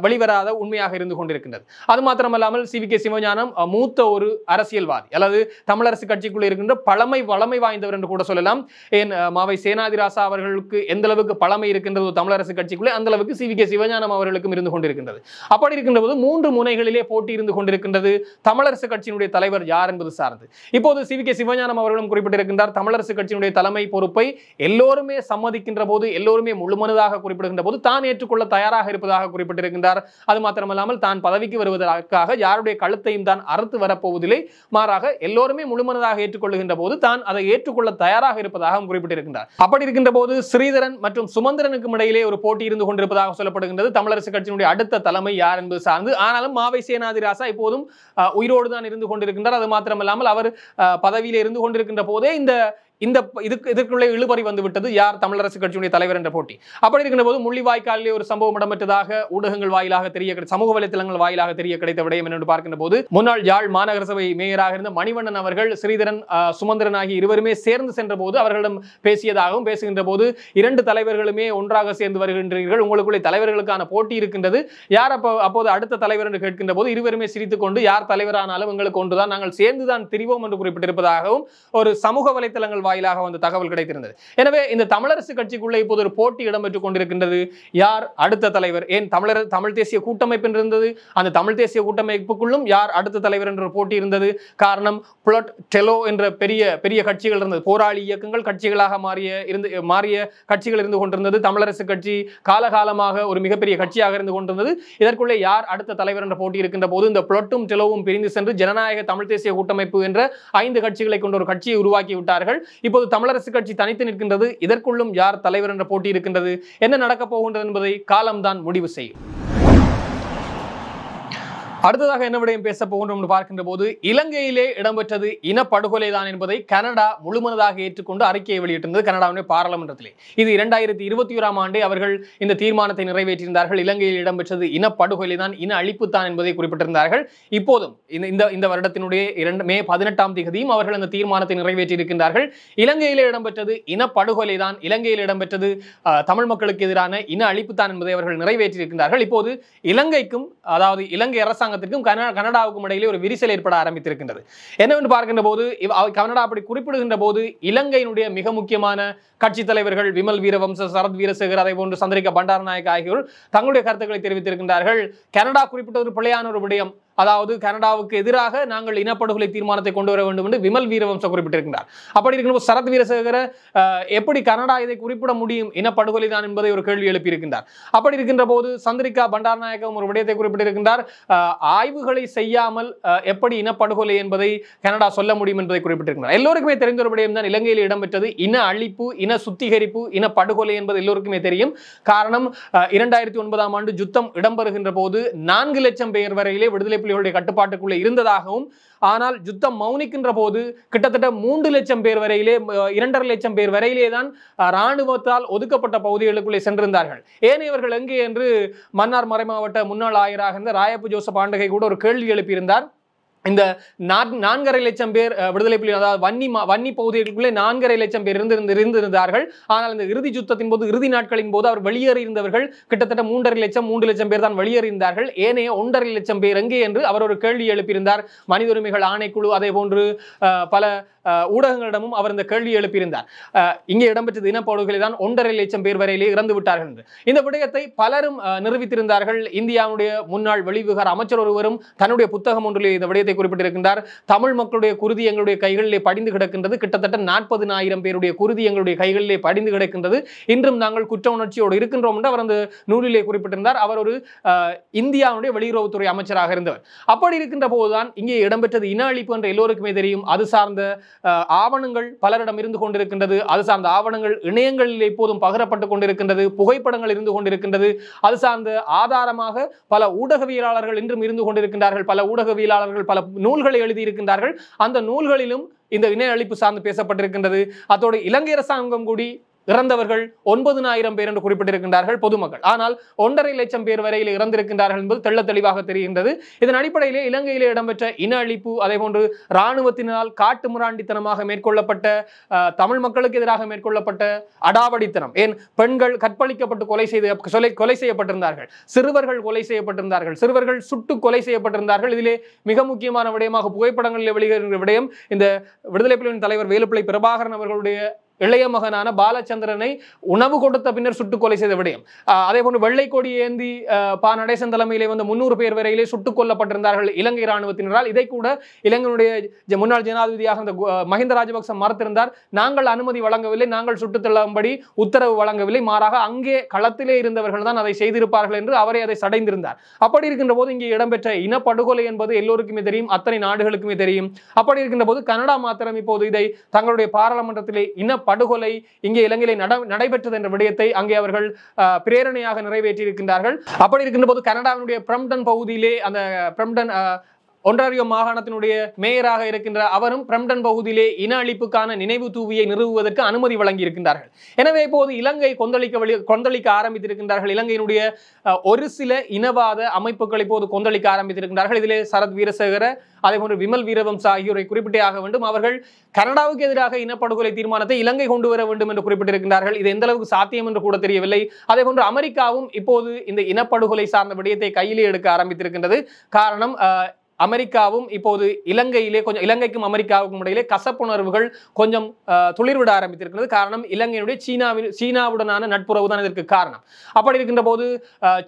வெளிவராத உண்மையாக இருந்து கொண்டிருக்கின்றது அது மாத்திரமல்லாமல் சி வி கே சிவஞானம் மூத்த ஒரு அரசியல்வாதி அல்லது தமிழரசு கட்சிக்குள் இருக்கின்ற பழமை வளமை வாய்ந்தவர் என்று கூட சொல்லலாம் ஏன் மாவை சேனாதிராசா அவர்களுக்கு எந்த அளவுக்கு பழமை இருக்கின்றதோ தமிழரசு கட்சிக்குள்ளே அந்த அளவுக்கு சி வி கே சிவஞானம் அவர்களுக்கும் இருந்து கொண்டிருக்கின்றது அப்படி இருக்கின்ற போது மூன்று முனைகளிலே போட்டி இருந்து கொண்டிருக்கின்றது தமிழரசு கட்சியினுடைய தலைவர் யார் என்பது சார்ந்து இப்போது சி வி கே சிவஞானம் அவர்களும் குறிப்பிட்டிருக்கின்றார் தமிழரசு கட்சியினுடைய தலைமை பொறுப்பை எல்லோருமே சம்மதிக்கின்ற போது எல்லோருமே முழுமனதாக குறிப்பிடுகின்ற போது தான் ஏற்றுக்கொள்ள தயாராக இருப்பதாக குறிப்பிட்டிருக்கின்றார் அது மாத்திரமல்லாமல் தான் பதவிக்கு வருவதற்காக யாருடைய கழுத்தையும் தான் அறுத்து வரப்போவதில்லை மாறாக எல்லோருமே முழுமனதாக ஏற்றுக்கொள்ளுகின்ற போது தான் அதை ஏற்றுக்கொள்ள தயாராக இருப்பதாக குறிப்பிட்டிருக்கின்றார் அப்படி இருக்கின்ற போது ஸ்ரீதரன் மற்றும் சுமந்திரனுக்கும் இடையிலே ஒரு போட்டி இருந்து கொண்டிருப்பதாக சொல்லப்படுகின்றது தமிழரசு கட்சியினுடைய அடுத்த தலைமை யார் என்பது சார்ந்து ஆனாலும் மாவை சேனாதிராசா இப்போதும் உயிரோடு தான் இருந்து கொண்டிருக்கின்றார் அது மாத்திரமல்லாமல் அவர் பதவியில் இருந்து கொண்டிருக்கின்ற போதே இந்த இந்த இதுக்கு இதற்குள்ளே இழுபறி வந்து விட்டது யார் தமிழரசு கட்சியுடைய தலைவர் என்ற போட்டி அப்படி இருக்கிற போது முள்ளிவாய்க்காலிலே ஒரு சம்பவம் இடம்பெற்றதாக ஊடகங்கள் வாயிலாக தெரிய சமூக வலைதளங்கள் வாயிலாக தெரிய கிடைத்த விடயம் என்று பார்க்கின்ற போது முன்னாள் யாழ் மாநகர சபை மேயராக இருந்த மணிவண்ணன் அவர்கள் ஸ்ரீதரன் சுமந்திரன் ஆகிய இருவருமே சேர்ந்து சென்ற போது அவர்களிடம் பேசியதாகவும் பேசுகின்ற போது இரண்டு தலைவர்களுமே ஒன்றாக சேர்ந்து வருகின்றீர்கள் உங்களுக்குள்ளே தலைவர்களுக்கான போட்டி இருக்கின்றது யார் அப்போ அப்போது அடுத்த தலைவர் என்று கேட்கின்ற போது இருவருமே சிரித்துக் கொண்டு யார் தலைவரானாலும் எங்களுக்கு ஒன்றுதான் நாங்கள் சேர்ந்துதான் திரிவோம் என்று குறிப்பிட்டிருப்பதாகவும் ஒரு சமூக வலைதளங்கள் வாயிலாக வந்து தகவல் கிடைத்திருந்தது எனவே இந்த தமிழரசு கட்சிக்குள்ளே இப்போது ஒரு போட்டி இடம்பெற்றுக் கொண்டிருக்கின்றது யார் அடுத்த தலைவர் ஏன் தமிழர் தமிழ் தேசிய கூட்டமைப்பு இருந்தது அந்த தமிழ் தேசிய கூட்டமைப்புக்குள்ளும் யார் அடுத்த தலைவர் என்ற போட்டி இருந்தது காரணம் புலட் டெலோ என்ற பெரிய பெரிய கட்சிகள் இருந்தது போராளி இயக்கங்கள் கட்சிகளாக மாறிய இருந்து மாறிய கட்சிகள் இருந்து கொண்டிருந்தது தமிழரசு கட்சி காலகாலமாக ஒரு மிகப்பெரிய கட்சியாக இருந்து கொண்டிருந்தது இதற்குள்ளே யார் அடுத்த தலைவர் என்ற போட்டி இருக்கின்ற போது இந்த புலட்டும் டெலோவும் பிரிந்து சென்று ஜனநாயக தமிழ் தேசிய கூட்டமைப்பு என்ற ஐந்து கட்சிகளை கொண்ட ஒரு கட்சியை உருவாக்கி விட்டார்கள் இப்போது தமிழரசு கட்சி தனித்து நிற்கின்றது இதற்குள்ளும் யார் தலைவர் என்ற போட்டி இருக்கின்றது என்ன நடக்கப் போகின்றது என்பதை காலம்தான் முடிவு செய்யும் அடுத்ததாக என்ன விடயம் பேச போகின்றோம் பார்க்கின்ற போது இலங்கையிலே இடம்பெற்றது இனப்படுகொலை தான் என்பதை கனடா முழுமனதாக ஏற்றுக்கொண்டு அறிக்கையை வெளியிட்டிருந்தது கனடாவுடைய பாராளுமன்றத்திலே இது இரண்டாயிரத்தி இருபத்தி ஓராம் ஆண்டு அவர்கள் இந்த தீர்மானத்தை நிறைவேற்றியிருந்தார்கள் இலங்கையில் இடம்பெற்றது இனப்படுகொலை தான் இன அழிப்பு தான் என்பதை குறிப்பிட்டிருந்தார்கள் இப்போதும் இந்த இந்த வருடத்தினுடைய இரண்டு மே பதினெட்டாம் தேதியும் அவர்கள் அந்த தீர்மானத்தை நிறைவேற்றியிருக்கின்றார்கள் இலங்கையிலே இடம்பெற்றது இனப்படுகொலை தான் இலங்கையில் இடம்பெற்றது தமிழ் மக்களுக்கு எதிரான இன அழிப்பு தான் என்பதை அவர்கள் நிறைவேற்றியிருக்கின்றார்கள் இப்போது இலங்கைக்கும் அதாவது இலங்கை அரசாங்க அரசாங்கத்திற்கும் கனடாவுக்கும் இடையிலே ஒரு விரிசல் ஏற்பட ஆரம்பித்திருக்கின்றது என்னவென்று பார்க்கின்ற போது கனடா அப்படி குறிப்பிடுகின்ற போது இலங்கையினுடைய மிக முக்கியமான கட்சி தலைவர்கள் விமல் வீரவம்ச சரத் வீரசேகர் அதை போன்று சந்திரிக்க பண்டாரநாயக் ஆகியோர் தங்களுடைய கருத்துக்களை தெரிவித்திருக்கின்றார்கள் கனடா குறிப்பிட்ட ஒரு பிள்ளையான ஒரு விடயம் அதாவது கனடாவுக்கு எதிராக நாங்கள் இனப்படுகொலை தீர்மானத்தை கொண்டு வர வேண்டும் என்று விமல் வீரவம்ச குறிப்பிட்டிருக்கிறார் அப்படி இருக்கும்போது சரத் வீரசேகர எப்படி கனடா இதை குறிப்பிட முடியும் இனப்படுகொலை தான் என்பதை ஒரு கேள்வி எழுப்பியிருக்கின்றார் அப்படி இருக்கின்ற போது சந்திரிகா பண்டாரநாயகம் ஒரு விடயத்தை குறிப்பிட்டிருக்கின்றார் ஆய்வுகளை செய்யாமல் எப்படி இனப்படுகொலை என்பதை கனடா சொல்ல முடியும் என்பதை குறிப்பிட்டிருக்கிறார் எல்லோருக்குமே தெரிந்த ஒரு விடயம் தான் இலங்கையில் இடம்பெற்றது இன அழிப்பு இன சுத்திகரிப்பு இன படுகொலை என்பது எல்லோருக்குமே தெரியும் காரணம் இரண்டாயிரத்தி ஒன்பதாம் ஆண்டு யுத்தம் இடம்பெறுகின்ற போது நான்கு லட்சம் பேர் வரையிலே விடுதலை புலிகளுடைய கட்டுப்பாட்டுக்குள்ளே இருந்ததாகவும் ஆனால் யுத்தம் மௌனிக்கின்ற போது கிட்டத்தட்ட மூன்று லட்சம் பேர் வரையிலே இரண்டரை லட்சம் பேர் வரையிலே தான் இராணுவத்தால் ஒதுக்கப்பட்ட பகுதிகளுக்குள்ளே சென்றிருந்தார்கள் ஏனையவர்கள் எங்கே என்று மன்னார் மறைமாவட்ட முன்னாள் ஆயராக இருந்த ராயப்பு ஜோசப் ஆண்டகை கூட ஒரு கேள்வி எழுப்பியிருந்தார் இந்த நான்கரை லட்சம் பேர் விடுதலை புலி அதாவது வன்னி வன்னி பகுதிகளுக்குள்ளே நான்கரை லட்சம் பேர் இருந்து இருந்திருந்தார்கள் ஆனால் இந்த இறுதி சுத்தத்தின் போது இறுதி நாட்களின் போது அவர் வெளியேறி இருந்தவர்கள் கிட்டத்தட்ட மூன்றரை லட்சம் மூன்று லட்சம் பேர் தான் வெளியேறி இருந்தார்கள் ஏனைய ஒன்றரை லட்சம் பேர் எங்கே என்று அவர் ஒரு கேள்வி எழுப்பியிருந்தார் மனித உரிமைகள் ஆணைக்குழு அதே போன்று பல ஊடகங்களிடமும் அவர் இந்த கேள்வி எழுப்பியிருந்தார் இங்கே இடம்பெற்ற தினப்பாடுகளை தான் ஒன்றரை லட்சம் பேர் வரையிலே இறந்து விட்டார்கள் என்று இந்த விடயத்தை பலரும் நிரூபித்திருந்தார்கள் இந்தியாவுடைய முன்னாள் வெளிவிவகார அமைச்சர் ஒருவரும் தன்னுடைய புத்தகம் ஒன்றிலே இந்த விடயத்தை விஷயத்தை குறிப்பிட்டிருக்கின்றார் தமிழ் மக்களுடைய குருதி எங்களுடைய கைகளிலே படிந்து கிடக்கின்றது கிட்டத்தட்ட நாற்பது ஆயிரம் பேருடைய குருதி எங்களுடைய கைகளிலே படிந்து கிடக்கின்றது இன்றும் நாங்கள் குற்ற உணர்ச்சியோடு இருக்கின்றோம் என்று அவர் அந்த நூலிலே குறிப்பிட்டிருந்தார் அவர் ஒரு இந்தியாவுடைய வெளியுறவுத்துறை அமைச்சராக இருந்தவர் அப்படி இருக்கின்ற போதுதான் இங்கே இடம்பெற்றது இன அழிப்பு என்ற எல்லோருக்குமே தெரியும் அது சார்ந்த ஆவணங்கள் பலரிடம் இருந்து கொண்டிருக்கின்றது அது சார்ந்த ஆவணங்கள் இணையங்களில் எப்போதும் பகிரப்பட்டுக் கொண்டிருக்கின்றது புகைப்படங்கள் இருந்து கொண்டிருக்கின்றது அது சார்ந்த ஆதாரமாக பல ஊடகவியலாளர்கள் இன்றும் இருந்து கொண்டிருக்கின்றார்கள் பல ஊடகவியலாளர்கள் பல நூல்களை எழுதியிருக்கின்றார்கள் அந்த நூல்களிலும் இந்த இணைய அழிப்பு சார்ந்து பேசப்பட்டிருக்கின்றது அதோடு இலங்கை அரசாங்கம் கூடி இறந்தவர்கள் ஒன்பதுனாயிரம் பேர் என்று குறிப்பிட்டிருக்கின்றார்கள் பொதுமக்கள் ஆனால் ஒன்றரை லட்சம் பேர் வரையில் இறந்திருக்கின்றார்கள் என்பது தெள்ள தெளிவாக தெரிகின்றது இதன் அடிப்படையிலே இலங்கையிலே இடம்பெற்ற இன அழிப்பு அதேபோன்று இராணுவத்தினால் காட்டு முராண்டித்தனமாக மேற்கொள்ளப்பட்ட தமிழ் மக்களுக்கு எதிராக மேற்கொள்ளப்பட்ட அடாவடித்தனம் ஏன் பெண்கள் கற்பழிக்கப்பட்டு கொலை செய்து கொலை செய்யப்பட்டிருந்தார்கள் சிறுவர்கள் கொலை செய்யப்பட்டிருந்தார்கள் சிறுவர்கள் சுட்டு கொலை செய்யப்பட்டிருந்தார்கள் இதிலே மிக முக்கியமான விடயமாக புகைப்படங்களில் வெளியிடுகிற விடயம் இந்த விடுதலை புலிகளின் தலைவர் வேலுப்பிள்ளை பிரபாகரன் அவர்களுடைய இளைய மகனான பாலச்சந்திரனை உணவு கொடுத்த பின்னர் சுட்டுக் கொலை செய்த விடயம் அதே போன்று வெள்ளை கொடி ஏந்தி பா நடேசன் தலைமையிலே வந்து முன்னூறு பேர் வரையிலே சுட்டுக் கொல்லப்பட்டிருந்தார்கள் இலங்கை இராணுவத்தினரால் இதை கூட இலங்கையுடைய முன்னாள் ஜனாதிபதியாக இருந்த மஹிந்த ராஜபக்சம் மறுத்திருந்தார் நாங்கள் அனுமதி வழங்கவில்லை நாங்கள் சுட்டுத் தள்ளும்படி உத்தரவு வழங்கவில்லை மாறாக அங்கே களத்திலே இருந்தவர்கள் தான் அதை செய்திருப்பார்கள் என்று அவரை அதை சடைந்திருந்தார் அப்படி இருக்கின்ற போது இங்கே இடம்பெற்ற இனப்படுகொலை என்பது எல்லோருக்குமே தெரியும் அத்தனை நாடுகளுக்குமே தெரியும் அப்படி இருக்கின்ற போது கனடா மாத்திரம் இப்போது இதை தங்களுடைய பாராளுமன்றத்திலே இன படுகொலை இங்கே இலங்கையில் நடைபெற்றது என்ற விடயத்தை அங்கே அவர்கள் பிரேரணையாக நிறைவேற்றியிருக்கின்றார்கள் அப்படி இருக்கின்ற போது கனடாவினுடைய பிரம்டன் பகுதியிலே அந்த பிரம்டன் ஒன்றாரியோ மாகாணத்தினுடைய மேயராக இருக்கின்ற அவரும் பிரம்டன் பகுதியிலே இன அழிப்புக்கான நினைவு தூவியை நிறுவுவதற்கு அனுமதி வழங்கியிருக்கின்றார்கள் எனவே இப்போது இலங்கை கொந்தளிக்க கொந்தளிக்க ஆரம்பித்திருக்கின்றார்கள் இலங்கையினுடைய ஒரு சில இனவாத அமைப்புகள் இப்போது கொந்தளிக்க ஆரம்பித்திருக்கின்றார்கள் இதிலே சரத் வீரசேகர அதே போன்று விமல் வீரவம்ச ஆகியோரை குறிப்பிட்டே ஆக வேண்டும் அவர்கள் கனடாவுக்கு எதிராக இனப்படுகொலை தீர்மானத்தை இலங்கை கொண்டு வர வேண்டும் என்று குறிப்பிட்டிருக்கின்றார்கள் இது எந்த அளவுக்கு சாத்தியம் என்று கூட தெரியவில்லை அதே போன்று அமெரிக்காவும் இப்போது இந்த இனப்படுகொலை சார்ந்த விடயத்தை கையிலே எடுக்க ஆரம்பித்திருக்கின்றது காரணம் அமெரிக்காவும் இப்போது இலங்கையிலே கொஞ்சம் இலங்கைக்கும் அமெரிக்காவுக்கும் இடையிலே கசப்புணர்வுகள் கொஞ்சம் துளிர்விட ஆரம்பித்திருக்கிறது காரணம் இலங்கையினுடைய சீனாவின் சீனாவுடனான நட்புறவு தான் இதற்கு காரணம் அப்படி இருக்கின்ற போது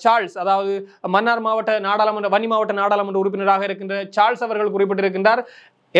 சார்ல்ஸ் அதாவது மன்னார் மாவட்ட நாடாளுமன்ற வன்னி மாவட்ட நாடாளுமன்ற உறுப்பினராக இருக்கின்ற சார்ல்ஸ் அவர்கள் குறிப்பிட்டிருக்கின்றார்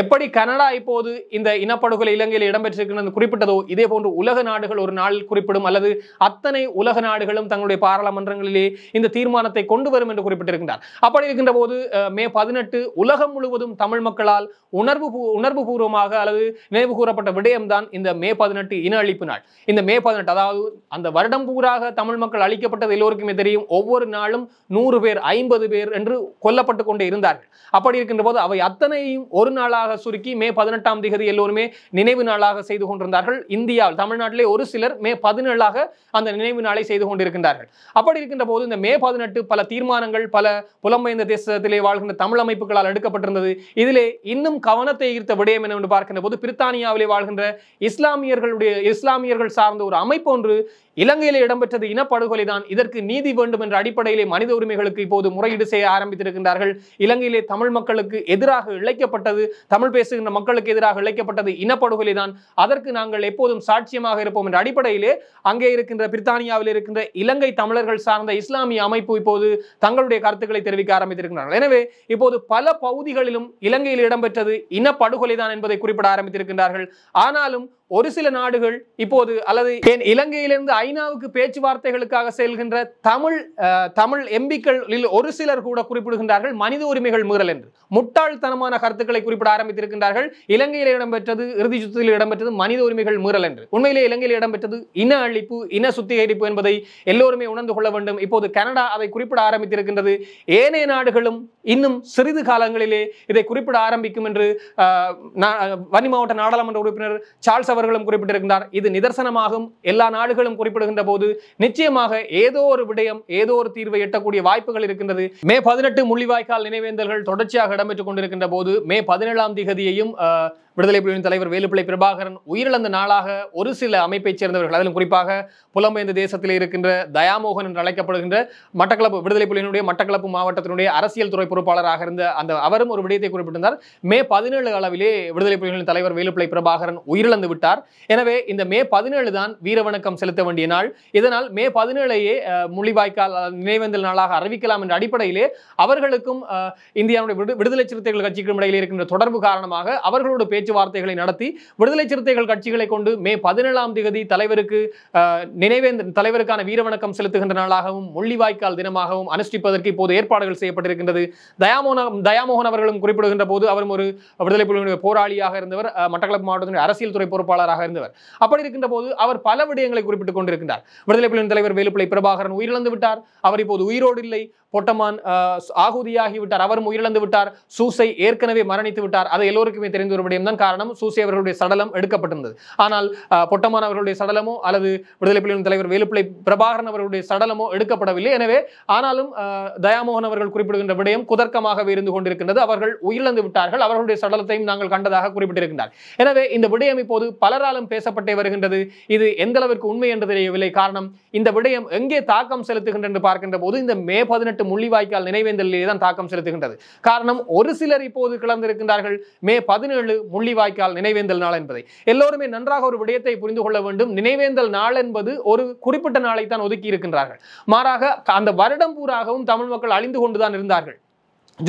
எப்படி கனடா இப்போது இந்த இனப்படுகொலை இலங்கையில் இடம்பெற்றிருக்கிறது குறிப்பிட்டதோ இதே போன்று உலக நாடுகள் ஒரு நாள் குறிப்பிடும் அல்லது அத்தனை உலக நாடுகளும் தங்களுடைய பாராளுமன்றங்களிலே இந்த தீர்மானத்தை கொண்டு வரும் என்று குறிப்பிட்டிருக்கின்றார் அப்படி இருக்கின்ற போது மே பதினெட்டு உலகம் முழுவதும் தமிழ் மக்களால் உணர்வு உணர்வு பூர்வமாக அல்லது நினைவு கூறப்பட்ட விடயம்தான் இந்த மே பதினெட்டு இன அழிப்பு நாள் இந்த மே பதினெட்டு அதாவது அந்த வருடம் பூராக தமிழ் மக்கள் அழிக்கப்பட்டது எல்லோருக்குமே தெரியும் ஒவ்வொரு நாளும் நூறு பேர் ஐம்பது பேர் என்று கொல்லப்பட்டு கொண்டே இருந்தார்கள் அப்படி இருக்கின்ற போது அவை அத்தனையும் ஒரு நாளாக நாளாக சுருக்கி மே பதினெட்டாம் தேதி எல்லோருமே நினைவு நாளாக செய்து கொண்டிருந்தார்கள் இந்தியாவில் தமிழ்நாட்டிலே ஒரு சிலர் மே பதினேழாக அந்த நினைவு நாளை செய்து கொண்டிருக்கின்றார்கள் அப்படி இருக்கின்ற போது இந்த மே பதினெட்டு பல தீர்மானங்கள் பல புலம்பெயர்ந்த தேசத்திலே வாழ்கின்ற தமிழ் அமைப்புகளால் எடுக்கப்பட்டிருந்தது இதிலே இன்னும் கவனத்தை ஈர்த்த விடயம் என்னவென்று பார்க்கின்ற போது பிரித்தானியாவிலே வாழ்கின்ற இஸ்லாமியர்களுடைய இஸ்லாமியர்கள் சார்ந்த ஒரு அமைப்பு ஒன்று இலங்கையில் இடம்பெற்றது இனப்படுகொலை தான் இதற்கு நீதி வேண்டும் என்ற அடிப்படையிலே மனித உரிமைகளுக்கு இப்போது முறையீடு செய்ய ஆரம்பித்திருக்கின்றார்கள் இலங்கையிலே தமிழ் மக்களுக்கு எதிராக இழைக்கப்பட்டது தமிழ் பேசுகின்ற மக்களுக்கு எதிராக இழைக்கப்பட்டது இனப்படுகொலை தான் அதற்கு நாங்கள் எப்போதும் சாட்சியமாக இருப்போம் என்ற அடிப்படையிலே அங்கே இருக்கின்ற பிரித்தானியாவில் இருக்கின்ற இலங்கை தமிழர்கள் சார்ந்த இஸ்லாமிய அமைப்பு இப்போது தங்களுடைய கருத்துக்களை தெரிவிக்க ஆரம்பித்திருக்கிறார்கள் எனவே இப்போது பல பகுதிகளிலும் இலங்கையில் இடம்பெற்றது இனப்படுகொலை தான் என்பதை குறிப்பிட ஆரம்பித்திருக்கின்றார்கள் ஆனாலும் ஒரு சில நாடுகள் இப்போது அல்லது இலங்கையிலிருந்து ஐநாவுக்கு பேச்சுவார்த்தைகளுக்காக செல்கின்ற தமிழ் தமிழ் எம்பிக்களில் ஒரு சிலர் கூட குறிப்பிடுகின்றார்கள் மனித உரிமைகள் முதல் என்று முட்டாள்தனமான கருத்துக்களை குறிப்பிட ஆரம்பித்திருக்கின்றார்கள் இலங்கையில் இடம்பெற்றது இறுதி சுத்தத்தில் இடம்பெற்றது மனித உரிமைகள் மீறல் என்று உண்மையிலே இலங்கையில் இடம்பெற்றது இன அழிப்பு இன சுத்திகரிப்பு என்பதை எல்லோருமே உணர்ந்து கொள்ள வேண்டும் இப்போது கனடா அதை குறிப்பிட ஆரம்பித்திருக்கின்றது ஏனைய நாடுகளும் இன்னும் சிறிது காலங்களிலே இதை குறிப்பிட ஆரம்பிக்கும் என்று வன்னி மாவட்ட நாடாளுமன்ற உறுப்பினர் சார்ல்ஸ் அவர் அவர்களும் குறிப்பிட்டிருக்கின்றார் இது நிதர்சனமாகும் எல்லா நாடுகளும் குறிப்பிடுகின்ற போது நிச்சயமாக ஏதோ ஒரு விடயம் ஏதோ ஒரு தீர்வை எட்டக்கூடிய வாய்ப்புகள் இருக்கின்றது மே பதினெட்டு முள்ளிவாய்க்கால் நினைவேந்தல்கள் தொடர்ச்சியாக இடம்பெற்றுக் கொண்டிருக்கின்ற போது மே பதினேழாம் திகதியையும் விடுதலை புலிகளின் தலைவர் வேலுப்பிள்ளை பிரபாகரன் உயிரிழந்த நாளாக ஒரு சில அமைப்பைச் சேர்ந்தவர்கள் அதிலும் குறிப்பாக புலம்பெயர்ந்த தேசத்தில் இருக்கின்ற தயாமோகன் என்று அழைக்கப்படுகின்ற மட்டக்களப்பு விடுதலை புலியினுடைய மட்டக்களப்பு மாவட்டத்தினுடைய அரசியல் துறை பொறுப்பாளராக இருந்த அந்த அவரும் ஒரு விடயத்தை குறிப்பிட்டிருந்தார் மே பதினேழு அளவிலே விடுதலை புலிகளின் தலைவர் வேலுப்பிள்ளை பிரபாகரன் உயிரிழந்து விட்டார் இருக்கிறார் எனவே இந்த மே பதினேழு தான் வீரவணக்கம் செலுத்த வேண்டிய நாள் இதனால் மே பதினேழையே முள்ளிவாய்க்கால் நினைவேந்தல் நாளாக அறிவிக்கலாம் என்ற அடிப்படையிலே அவர்களுக்கும் இந்தியாவுடைய விடுதலை சிறுத்தைகள் கட்சிக்கும் இடையில் இருக்கின்ற தொடர்பு காரணமாக அவர்களோடு பேச்சுவார்த்தைகளை நடத்தி விடுதலை சிறுத்தைகள் கட்சிகளை கொண்டு மே பதினேழாம் தேதி தலைவருக்கு நினைவேந்த தலைவருக்கான வீரவணக்கம் செலுத்துகின்ற நாளாகவும் முள்ளிவாய்க்கால் தினமாகவும் அனுஷ்டிப்பதற்கு இப்போது ஏற்பாடுகள் செய்யப்பட்டிருக்கின்றது தயாமோன தயாமோகன் அவர்களும் குறிப்பிடுகின்ற போது அவரும் ஒரு விடுதலை புலிகளுடைய போராளியாக இருந்தவர் மட்டக்களப்பு மாவட்டத்தினுடைய அரசியல் துறை பொறுப்பாளர் பேச்சாளராக இருந்தவர் அப்படி இருக்கின்ற போது அவர் பல விடயங்களை குறிப்பிட்டுக் கொண்டிருக்கிறார் விடுதலை புலியின் தலைவர் வேலுப்பிள்ளை பிரபாகரன் உயிரிழந்து விட்டார் அவர் இப்போது உயிரோடு இல்லை பொட்டமான் ஆகுதியாகிவிட்டார் அவரும் உயிரிழந்து விட்டார் சூசை ஏற்கனவே மரணித்து விட்டார் அது எல்லோருக்குமே தெரிந்து ஒரு தான் காரணம் சூசை அவர்களுடைய சடலம் எடுக்கப்பட்டிருந்தது ஆனால் பொட்டமான் அவர்களுடைய சடலமோ அல்லது விடுதலை புலிகளின் தலைவர் வேலுப்பிள்ளை பிரபாகரன் அவர்களுடைய சடலமோ எடுக்கப்படவில்லை எனவே ஆனாலும் தயாமோகன் அவர்கள் குறிப்பிடுகின்ற விடயம் குதர்க்கமாகவே இருந்து கொண்டிருக்கின்றது அவர்கள் உயிரிழந்து விட்டார்கள் அவர்களுடைய சடலத்தையும் நாங்கள் கண்டதாக குறிப்பிட்டிருக்கின்றார் எனவே இந்த விடயம் இப்போது பலராலும் பேசப்பட்டே வருகின்றது இது எந்த அளவிற்கு உண்மை என்று தெரியவில்லை காரணம் இந்த விடயம் எங்கே தாக்கம் செலுத்துகின்ற பார்க்கின்ற போது இந்த மே பதினெட்டு மாவட்ட முள்ளிவாய்க்கால் நினைவேந்தலிலே தான் தாக்கம் செலுத்துகின்றது காரணம் ஒரு சிலர் இப்போது கிளந்திருக்கின்றார்கள் மே பதினேழு முள்ளிவாய்க்கால் நினைவேந்தல் நாள் என்பதை எல்லோருமே நன்றாக ஒரு விடயத்தை புரிந்து கொள்ள வேண்டும் நினைவேந்தல் நாள் என்பது ஒரு குறிப்பிட்ட நாளை தான் ஒதுக்கி இருக்கின்றார்கள் மாறாக அந்த வருடம் பூராகவும் தமிழ் மக்கள் அழிந்து கொண்டுதான் இருந்தார்கள்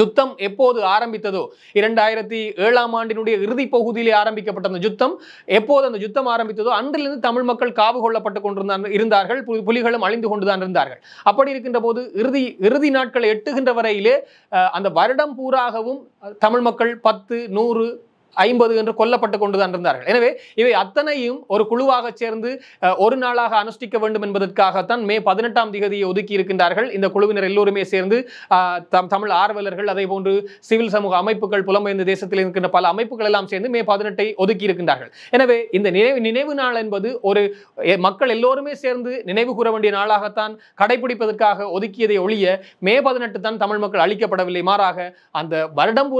யுத்தம் எப்போது ஆரம்பித்ததோ இரண்டாயிரத்தி ஏழாம் ஆண்டினுடைய இறுதி பகுதியிலே ஆரம்பிக்கப்பட்ட அந்த யுத்தம் எப்போது அந்த யுத்தம் ஆரம்பித்ததோ அன்றிலிருந்து தமிழ் மக்கள் காவு கொள்ளப்பட்டு கொண்டிருந்த இருந்தார்கள் புலிகளும் அழிந்து கொண்டுதான் இருந்தார்கள் அப்படி இருக்கின்ற போது இறுதி இறுதி நாட்கள் எட்டுகின்ற வரையிலே அந்த வருடம் பூராகவும் தமிழ் மக்கள் பத்து நூறு ஐம்பது என்று கொல்லப்பட்டு கொண்டுதான் இருந்தார்கள் எனவே இவை அத்தனையும் ஒரு குழுவாக சேர்ந்து ஒரு நாளாக அனுஷ்டிக்க வேண்டும் என்பதற்காகத்தான் மே பதினெட்டாம் திகதியை ஒதுக்கி இருக்கின்றார்கள் இந்த குழுவினர் எல்லோருமே சேர்ந்து தமிழ் ஆர்வலர்கள் அதே போன்று சிவில் சமூக அமைப்புகள் புலம்பெயர்ந்த தேசத்தில் இருக்கின்ற பல அமைப்புகள் எல்லாம் சேர்ந்து மே பதினெட்டை ஒதுக்கி இருக்கின்றார்கள் எனவே இந்த நினைவு நினைவு நாள் என்பது ஒரு மக்கள் எல்லோருமே சேர்ந்து நினைவு கூற வேண்டிய நாளாகத்தான் கடைபிடிப்பதற்காக ஒதுக்கியதை ஒழிய மே பதினெட்டு தான் தமிழ் மக்கள் அளிக்கப்படவில்லை மாறாக அந்த வருடம்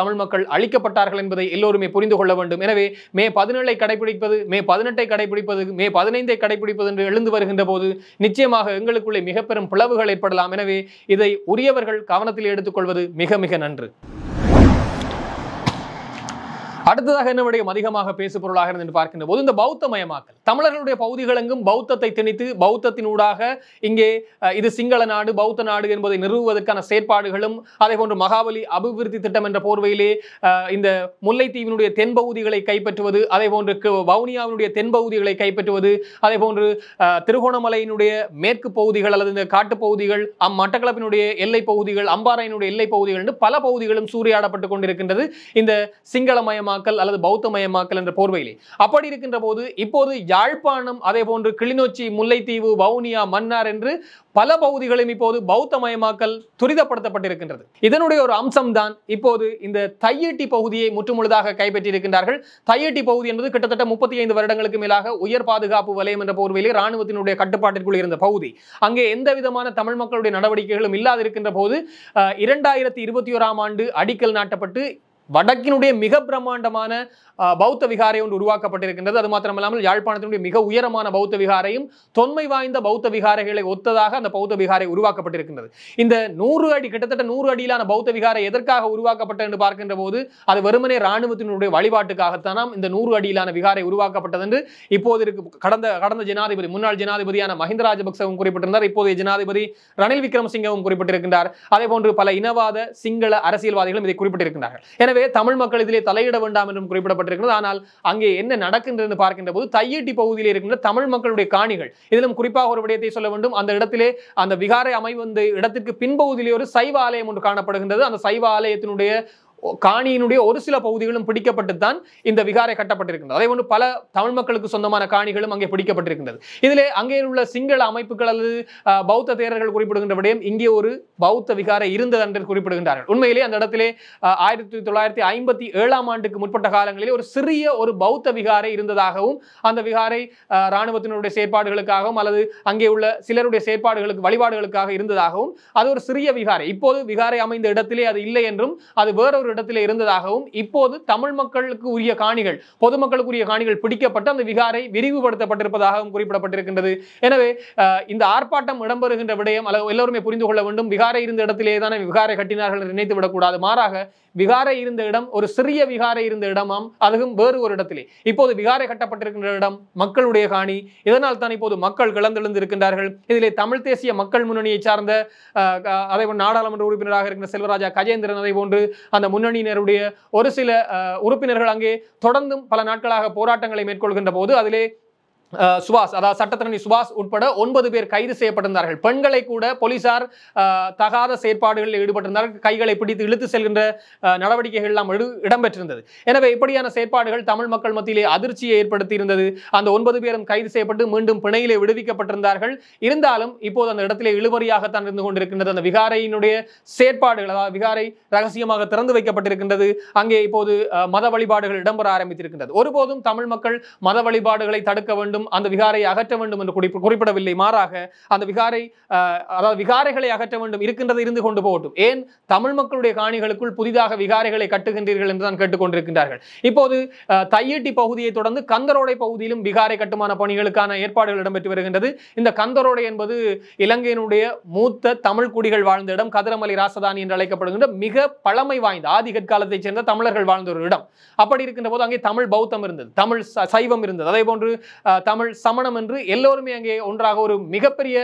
தமிழ் மக்கள் அளிக்கப்பட்டார்கள் என்பதை எல்லோருமே புரிந்து கொள்ள வேண்டும் எனவே மே பதினேழை கடைபிடிப்பது மே பதினெட்டை கடைபிடிப்பது மே பதினைந்தை கடைபிடிப்பது என்று எழுந்து வருகின்ற போது நிச்சயமாக எங்களுக்குள்ளே மிக பெரும் பிளவுகள் ஏற்படலாம் எனவே இதை உரியவர்கள் கவனத்தில் எடுத்துக்கொள்வது மிக மிக நன்று அடுத்ததாக என்னுடைய அதிகமாக பேசு பொருளாக இருந்து பார்க்கின்ற போது இந்த பௌத்த மயமாக்கல் தமிழர்களுடைய பகுதிகளெங்கும் பௌத்தத்தை திணித்து பௌத்தத்தினூடாக இங்கே இது சிங்கள நாடு பௌத்த நாடு என்பதை நிறுவுவதற்கான செயற்பாடுகளும் அதே போன்று மகாபலி அபிவிருத்தி திட்டம் என்ற போர்வையிலே இந்த முல்லைத்தீவினுடைய தென்பகுதிகளை கைப்பற்றுவது அதே போன்று வவுனியாவினுடைய தென்பகுதிகளை கைப்பற்றுவது அதே போன்று திருகோணமலையினுடைய மேற்கு பகுதிகள் அல்லது இந்த காட்டு பகுதிகள் அம்மட்டக்களப்பினுடைய எல்லை பகுதிகள் அம்பாறையினுடைய எல்லை பகுதிகள் என்று பல பகுதிகளும் சூறையாடப்பட்டுக் கொண்டிருக்கின்றது இந்த சிங்களமயமாக மயமாக்கல் அல்லது பௌத்த மயமாக்கல் என்ற போர்வையிலே அப்படி இருக்கின்ற போது இப்போது யாழ்ப்பாணம் அதே போன்று கிளிநொச்சி முல்லைத்தீவு வவுனியா மன்னார் என்று பல பகுதிகளும் இப்போது பௌத்த மயமாக்கல் துரிதப்படுத்தப்பட்டிருக்கின்றது இதனுடைய ஒரு அம்சம்தான் இப்போது இந்த தையட்டி பகுதியை முற்றுமுழுதாக கைப்பற்றியிருக்கின்றார்கள் தையட்டி பகுதி என்பது கிட்டத்தட்ட முப்பத்தி ஐந்து வருடங்களுக்கு மேலாக உயர் பாதுகாப்பு வலயம் என்ற போர்வையிலே ராணுவத்தினுடைய கட்டுப்பாட்டிற்குள் இருந்த பகுதி அங்கே எந்த விதமான தமிழ் மக்களுடைய நடவடிக்கைகளும் இல்லாதிருக்கின்ற போது இரண்டாயிரத்தி இருபத்தி ஓராம் ஆண்டு அடிக்கல் நாட்டப்பட்டு வடக்கினுடைய மிக பிரம்மாண்டமான பௌத்த விகாரை ஒன்று உருவாக்கப்பட்டிருக்கின்றது அது மாத்திரமல்லாமல் யாழ்ப்பாணத்தினுடைய மிக உயரமான பௌத்த விகாரையும் தொன்மை வாய்ந்த பௌத்த விகாரைகளை ஒத்ததாக அந்த பௌத்த விகாரை உருவாக்கப்பட்டிருக்கின்றது இந்த நூறு அடி கிட்டத்தட்ட நூறு அடியிலான பௌத்த விகாரை எதற்காக உருவாக்கப்பட்டது என்று பார்க்கின்ற போது அது வெறுமனே இராணுவத்தினுடைய வழிபாட்டுக்காகத்தானாம் இந்த நூறு அடியிலான விகாரை உருவாக்கப்பட்டது என்று இப்போது இருக்கு கடந்த கடந்த ஜனாதிபதி முன்னாள் ஜனாதிபதியான மஹிந்த ராஜபக்சவும் குறிப்பிட்டிருந்தார் இப்போதைய ஜனாதிபதி ரணில் விக்ரமசிங்கவும் குறிப்பிட்டிருக்கின்றார் அதே போன்று பல இனவாத சிங்கள அரசியல்வாதிகளும் இதை குறிப்பிட்டிருக்கின்றார்கள் எனவே ஏற்கனவே தமிழ் மக்கள் இதிலே தலையிட வேண்டாம் என்றும் குறிப்பிடப்பட்டிருக்கிறது ஆனால் அங்கே என்ன நடக்கின்றது பார்க்கின்ற போது தையட்டி பகுதியில் இருக்கின்ற தமிழ் மக்களுடைய காணிகள் இதிலும் குறிப்பாக ஒரு விடயத்தை சொல்ல வேண்டும் அந்த இடத்திலே அந்த விகாரை அமைவு இடத்திற்கு பின்பகுதியிலே ஒரு சைவ ஆலயம் ஒன்று காணப்படுகின்றது அந்த சைவ ஆலயத்தினுடைய காணியினுடைய ஒரு சில பகுதிகளும் பிடிக்கப்பட்டு தான் இந்த விகாரை கட்டப்பட்டிருக்கின்றது அதே ஒன்று பல தமிழ் மக்களுக்கு சொந்தமான காணிகளும் அங்கே பிடிக்கப்பட்டிருக்கின்றது இதில் அங்கே உள்ள சிங்கள அமைப்புகள் அல்லது பௌத்த தேரர்கள் குறிப்பிடுகின்ற விடயம் இங்கே ஒரு பௌத்த விகாரை இருந்தது என்று குறிப்பிடுகின்றார்கள் உண்மையிலே அந்த இடத்திலே ஆயிரத்தி தொள்ளாயிரத்தி ஐம்பத்தி ஏழாம் ஆண்டுக்கு முற்பட்ட காலங்களிலே ஒரு சிறிய ஒரு பௌத்த விகாரை இருந்ததாகவும் அந்த விகாரை இராணுவத்தினருடைய செயற்பாடுகளுக்காகவும் அல்லது அங்கே உள்ள சிலருடைய செயற்பாடுகளுக்கு வழிபாடுகளுக்காக இருந்ததாகவும் அது ஒரு சிறிய விகாரை இப்போது விகாரை அமைந்த இடத்திலே அது இல்லை என்றும் அது வேறொரு காலகட்டத்தில் இருந்ததாகவும் இப்போது தமிழ் மக்களுக்கு உரிய காணிகள் பொதுமக்களுக்கு உரிய காணிகள் பிடிக்கப்பட்டு அந்த விகாரை விரிவுபடுத்தப்பட்டிருப்பதாகவும் குறிப்பிடப்பட்டிருக்கின்றது எனவே இந்த ஆர்ப்பாட்டம் இடம்பெறுகின்ற விடயம் அல்லது எல்லோருமே புரிந்து கொள்ள வேண்டும் விகாரை இருந்த இடத்திலே தான் விகாரை கட்டினார்கள் நினைத்து விடக்கூடாது மாறாக விகாரை இருந்த இடம் ஒரு சிறிய விகாரை இருந்த இடமாம் அதுவும் வேறு ஒரு இடத்திலே இப்போது விகாரை கட்டப்பட்டிருக்கின்ற இடம் மக்களுடைய காணி இதனால் தான் இப்போது மக்கள் கிளந்தெழுந்திருக்கின்றார்கள் இதிலே தமிழ் தேசிய மக்கள் முன்னணியை சார்ந்த அதே நாடாளுமன்ற உறுப்பினராக இருக்கின்ற செல்வராஜா கஜேந்திரன் அதை போன்று அந்த முன்னணியினருடைய ஒரு சில உறுப்பினர்கள் அங்கே தொடர்ந்தும் பல நாட்களாக போராட்டங்களை மேற்கொள்கின்ற போது அதிலே சுபாஷ் அதாவது சட்டத்தரணி சுபாஷ் உட்பட ஒன்பது பேர் கைது செய்யப்பட்டிருந்தார்கள் பெண்களை கூட போலீசார் தகாத செயற்பாடுகளில் ஈடுபட்டிருந்தார்கள் கைகளை பிடித்து இழுத்து செல்கின்ற நடவடிக்கைகள் எல்லாம் இடம்பெற்றிருந்தது எனவே இப்படியான செயற்பாடுகள் தமிழ் மக்கள் மத்தியிலே அதிர்ச்சியை ஏற்படுத்தி இருந்தது அந்த ஒன்பது பேரும் கைது செய்யப்பட்டு மீண்டும் பிணையிலே விடுவிக்கப்பட்டிருந்தார்கள் இருந்தாலும் இப்போது அந்த இடத்திலே இழுபறியாகத்தான் இருந்து கொண்டிருக்கின்றது அந்த விகாரையினுடைய செயற்பாடுகள் அதாவது விகாரை ரகசியமாக திறந்து வைக்கப்பட்டிருக்கின்றது அங்கே இப்போது மத வழிபாடுகள் இடம்பெற ஆரம்பித்திருக்கின்றது ஒருபோதும் தமிழ் மக்கள் மத வழிபாடுகளை தடுக்க வேண்டும் வேண்டும் அந்த விகாரை அகற்ற வேண்டும் என்று குறிப்பிடவில்லை மாறாக அந்த விகாரை அதாவது விகாரைகளை அகற்ற வேண்டும் இருக்கின்றதை இருந்து கொண்டு போகட்டும் ஏன் தமிழ் மக்களுடைய காணிகளுக்குள் புதிதாக விகாரைகளை கட்டுகின்றீர்கள் என்று தான் கேட்டுக்கொண்டிருக்கின்றார்கள் இப்போது தையட்டி பகுதியை தொடர்ந்து கந்தரோடை பகுதியிலும் விகாரை கட்டுமான பணிகளுக்கான ஏற்பாடுகள் இடம்பெற்று வருகின்றது இந்த கந்தரோடை என்பது இலங்கையினுடைய மூத்த தமிழ் குடிகள் வாழ்ந்த இடம் கதிரமலை ராசதானி என்று அழைக்கப்படுகின்ற மிக பழமை வாய்ந்த ஆதி கற்காலத்தைச் சேர்ந்த தமிழர்கள் வாழ்ந்த ஒரு இடம் அப்படி இருக்கின்ற போது அங்கே தமிழ் பௌத்தம் இருந்தது தமிழ் சைவம் இருந்தது அதே போன்று தமிழ் சமணம் என்று எல்லோருமே அங்கே ஒன்றாக ஒரு மிகப்பெரிய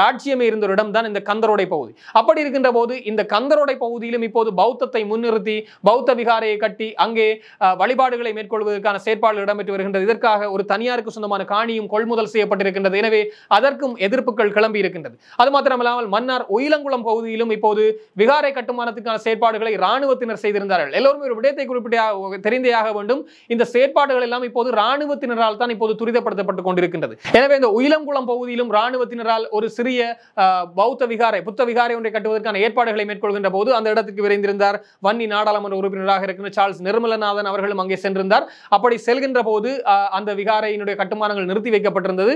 ராஜ்யமே இருந்த இடம் தான் இந்த கந்தரோடை பகுதி அப்படி இருக்கின்ற போது இந்த கந்தரோடை பகுதியிலும் இப்போது பௌத்தத்தை முன்னிறுத்தி பௌத்த விகாரையை கட்டி அங்கே வழிபாடுகளை மேற்கொள்வதற்கான செயற்பாடு இடம்பெற்று வருகின்றது இதற்காக ஒரு தனியாருக்கு சொந்தமான காணியும் கொள்முதல் செய்யப்பட்டிருக்கின்றது எனவே அதற்கும் எதிர்ப்புகள் கிளம்பி இருக்கின்றது அது மாத்திரமல்லாமல் மன்னார் ஒயிலங்குளம் பகுதியிலும் இப்போது விகாரை கட்டுமானத்துக்கான செயற்பாடுகளை இராணுவத்தினர் செய்திருந்தார்கள் எல்லோருமே ஒரு விடயத்தை குறிப்பிட்ட தெரிந்தே ஆக வேண்டும் இந்த செயற்பாடுகள் எல்லாம் இப்போது இராணுவத்தினரால் தான் இப்போது துரித தீவிரப்படுத்தப்பட்டு கொண்டிருக்கின்றது எனவே இந்த உயிலங்குளம் பகுதியிலும் இராணுவத்தினரால் ஒரு சிறிய பௌத்த விகாரை புத்த விகாரை ஒன்றை கட்டுவதற்கான ஏற்பாடுகளை மேற்கொள்கின்ற போது அந்த இடத்துக்கு விரைந்திருந்தார் வன்னி நாடாளுமன்ற உறுப்பினராக இருக்கின்ற சார்ல்ஸ் நிர்மலநாதன் அவர்களும் அங்கே சென்றிருந்தார் அப்படி செல்கின்ற போது அந்த விகாரையினுடைய கட்டுமானங்கள் நிறுத்தி வைக்கப்பட்டிருந்தது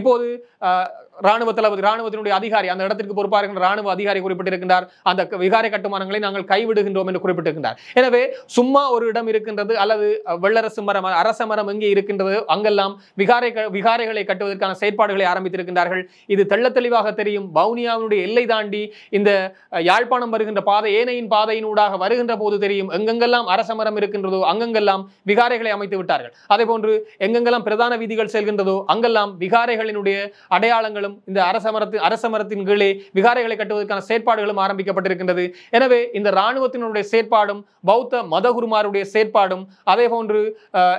இப்போது ராணுவ தளபதி ராணுவத்தினுடைய அதிகாரி அந்த இடத்திற்கு பொறுப்பாக இருக்கின்ற ராணுவ அதிகாரி குறிப்பிட்டிருக்கின்றார் அந்த விகாரை கட்டுமானங்களை நாங்கள் கைவிடுகின்றோம் என்று குறிப்பிட்டிருக்கின்றார் எனவே சும்மா ஒரு இடம் இருக்கின்றது அல்லது வெள்ளரசு மரம் அரச மரம் எங்கே இருக்கின்றது அங்கெல்லாம் விகாரை விகாரைகளை கட்டுவதற்கான செயற்பாடுகளை ஆரம்பித்திருக்கின்றார்கள் இது தெள்ள தெளிவாக தெரியும் வவுனியாவினுடைய எல்லை தாண்டி இந்த யாழ்ப்பாணம் வருகின்ற பாதை ஏனையின் பாதையினூடாக வருகின்ற போது தெரியும் எங்கெங்கெல்லாம் அரச மரம் இருக்கின்றதோ அங்கெங்கெல்லாம் விகாரைகளை அமைத்து விட்டார்கள் அதே போன்று எங்கெங்கெல்லாம் பிரதான வீதிகள் செல்கின்றதோ அங்கெல்லாம் விகாரைகளினுடைய அடையாளங்கள் செயற்பாடுகளும் இந்த அரசமரத்து அரசமரத்தின் கீழே விகாரைகளை கட்டுவதற்கான செயற்பாடுகளும் ஆரம்பிக்கப்பட்டிருக்கின்றது எனவே இந்த இராணுவத்தினுடைய செயற்பாடும் பௌத்த மதகுருமாருடைய செயற்பாடும் அதே போன்று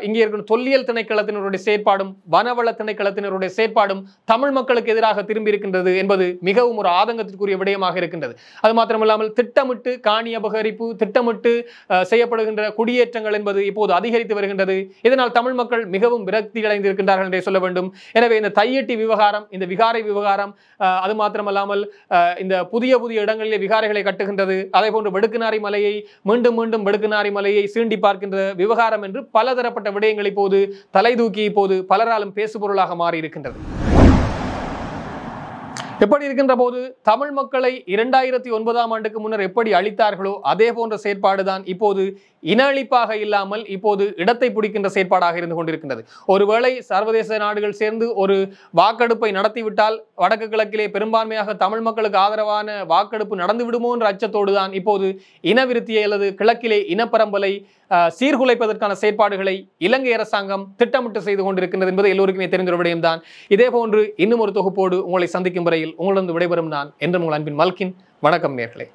இங்கே இருக்கிற தொல்லியல் திணைக்களத்தினருடைய செயற்பாடும் வனவள திணைக்களத்தினருடைய செயற்பாடும் தமிழ் மக்களுக்கு எதிராக திரும்பி இருக்கின்றது என்பது மிகவும் ஒரு ஆதங்கத்திற்குரிய விடயமாக இருக்கின்றது அது மாத்திரமில்லாமல் திட்டமிட்டு காணி அபகரிப்பு திட்டமிட்டு செய்யப்படுகின்ற குடியேற்றங்கள் என்பது இப்போது அதிகரித்து வருகின்றது இதனால் தமிழ் மக்கள் மிகவும் விரக்தி அடைந்திருக்கின்றார்கள் என்றே சொல்ல வேண்டும் எனவே இந்த தையெட்டி விவகாரம் இந்த விகார விகாரை விவகாரம் அது மாத்திரமல்லாமல் இந்த புதிய புதிய இடங்களிலே விகாரைகளை கட்டுகின்றது அதே போன்று வெடுக்குநாரி மலையை மீண்டும் மீண்டும் வெடுக்குநாரி மலையை சீண்டி பார்க்கின்ற விவகாரம் என்று பலதரப்பட்ட விடயங்களை போது தலை தூக்கி இப்போது பலராலும் பேசுபொருளாக மாறி இருக்கின்றது எப்படி இருக்கின்ற போது தமிழ் மக்களை இரண்டாயிரத்தி ஒன்பதாம் ஆண்டுக்கு முன்னர் எப்படி அளித்தார்களோ அதே போன்ற செயற்பாடுதான் இப்போது இன அழிப்பாக இல்லாமல் இப்போது இடத்தை பிடிக்கின்ற செயற்பாடாக இருந்து கொண்டிருக்கின்றது ஒருவேளை சர்வதேச நாடுகள் சேர்ந்து ஒரு வாக்கெடுப்பை நடத்திவிட்டால் வடக்கு கிழக்கிலே பெரும்பான்மையாக தமிழ் மக்களுக்கு ஆதரவான வாக்கெடுப்பு நடந்துவிடுமோ என்ற அச்சத்தோடு தான் இப்போது இனவிருத்தியை அல்லது கிழக்கிலே இனப்பரம்பலை சீர்குலைப்பதற்கான செயற்பாடுகளை இலங்கை அரசாங்கம் திட்டமிட்டு செய்து கொண்டிருக்கின்றது என்பது எல்லோருக்குமே தெரிந்த தான் இதே போன்று இன்னும் ஒரு தொகுப்போடு உங்களை சந்திக்கும் வரையில் உங்களிடம் விடைபெறும் நான் என்றும் உங்கள் அன்பின் மல்கின் வணக்கம் நேர்களே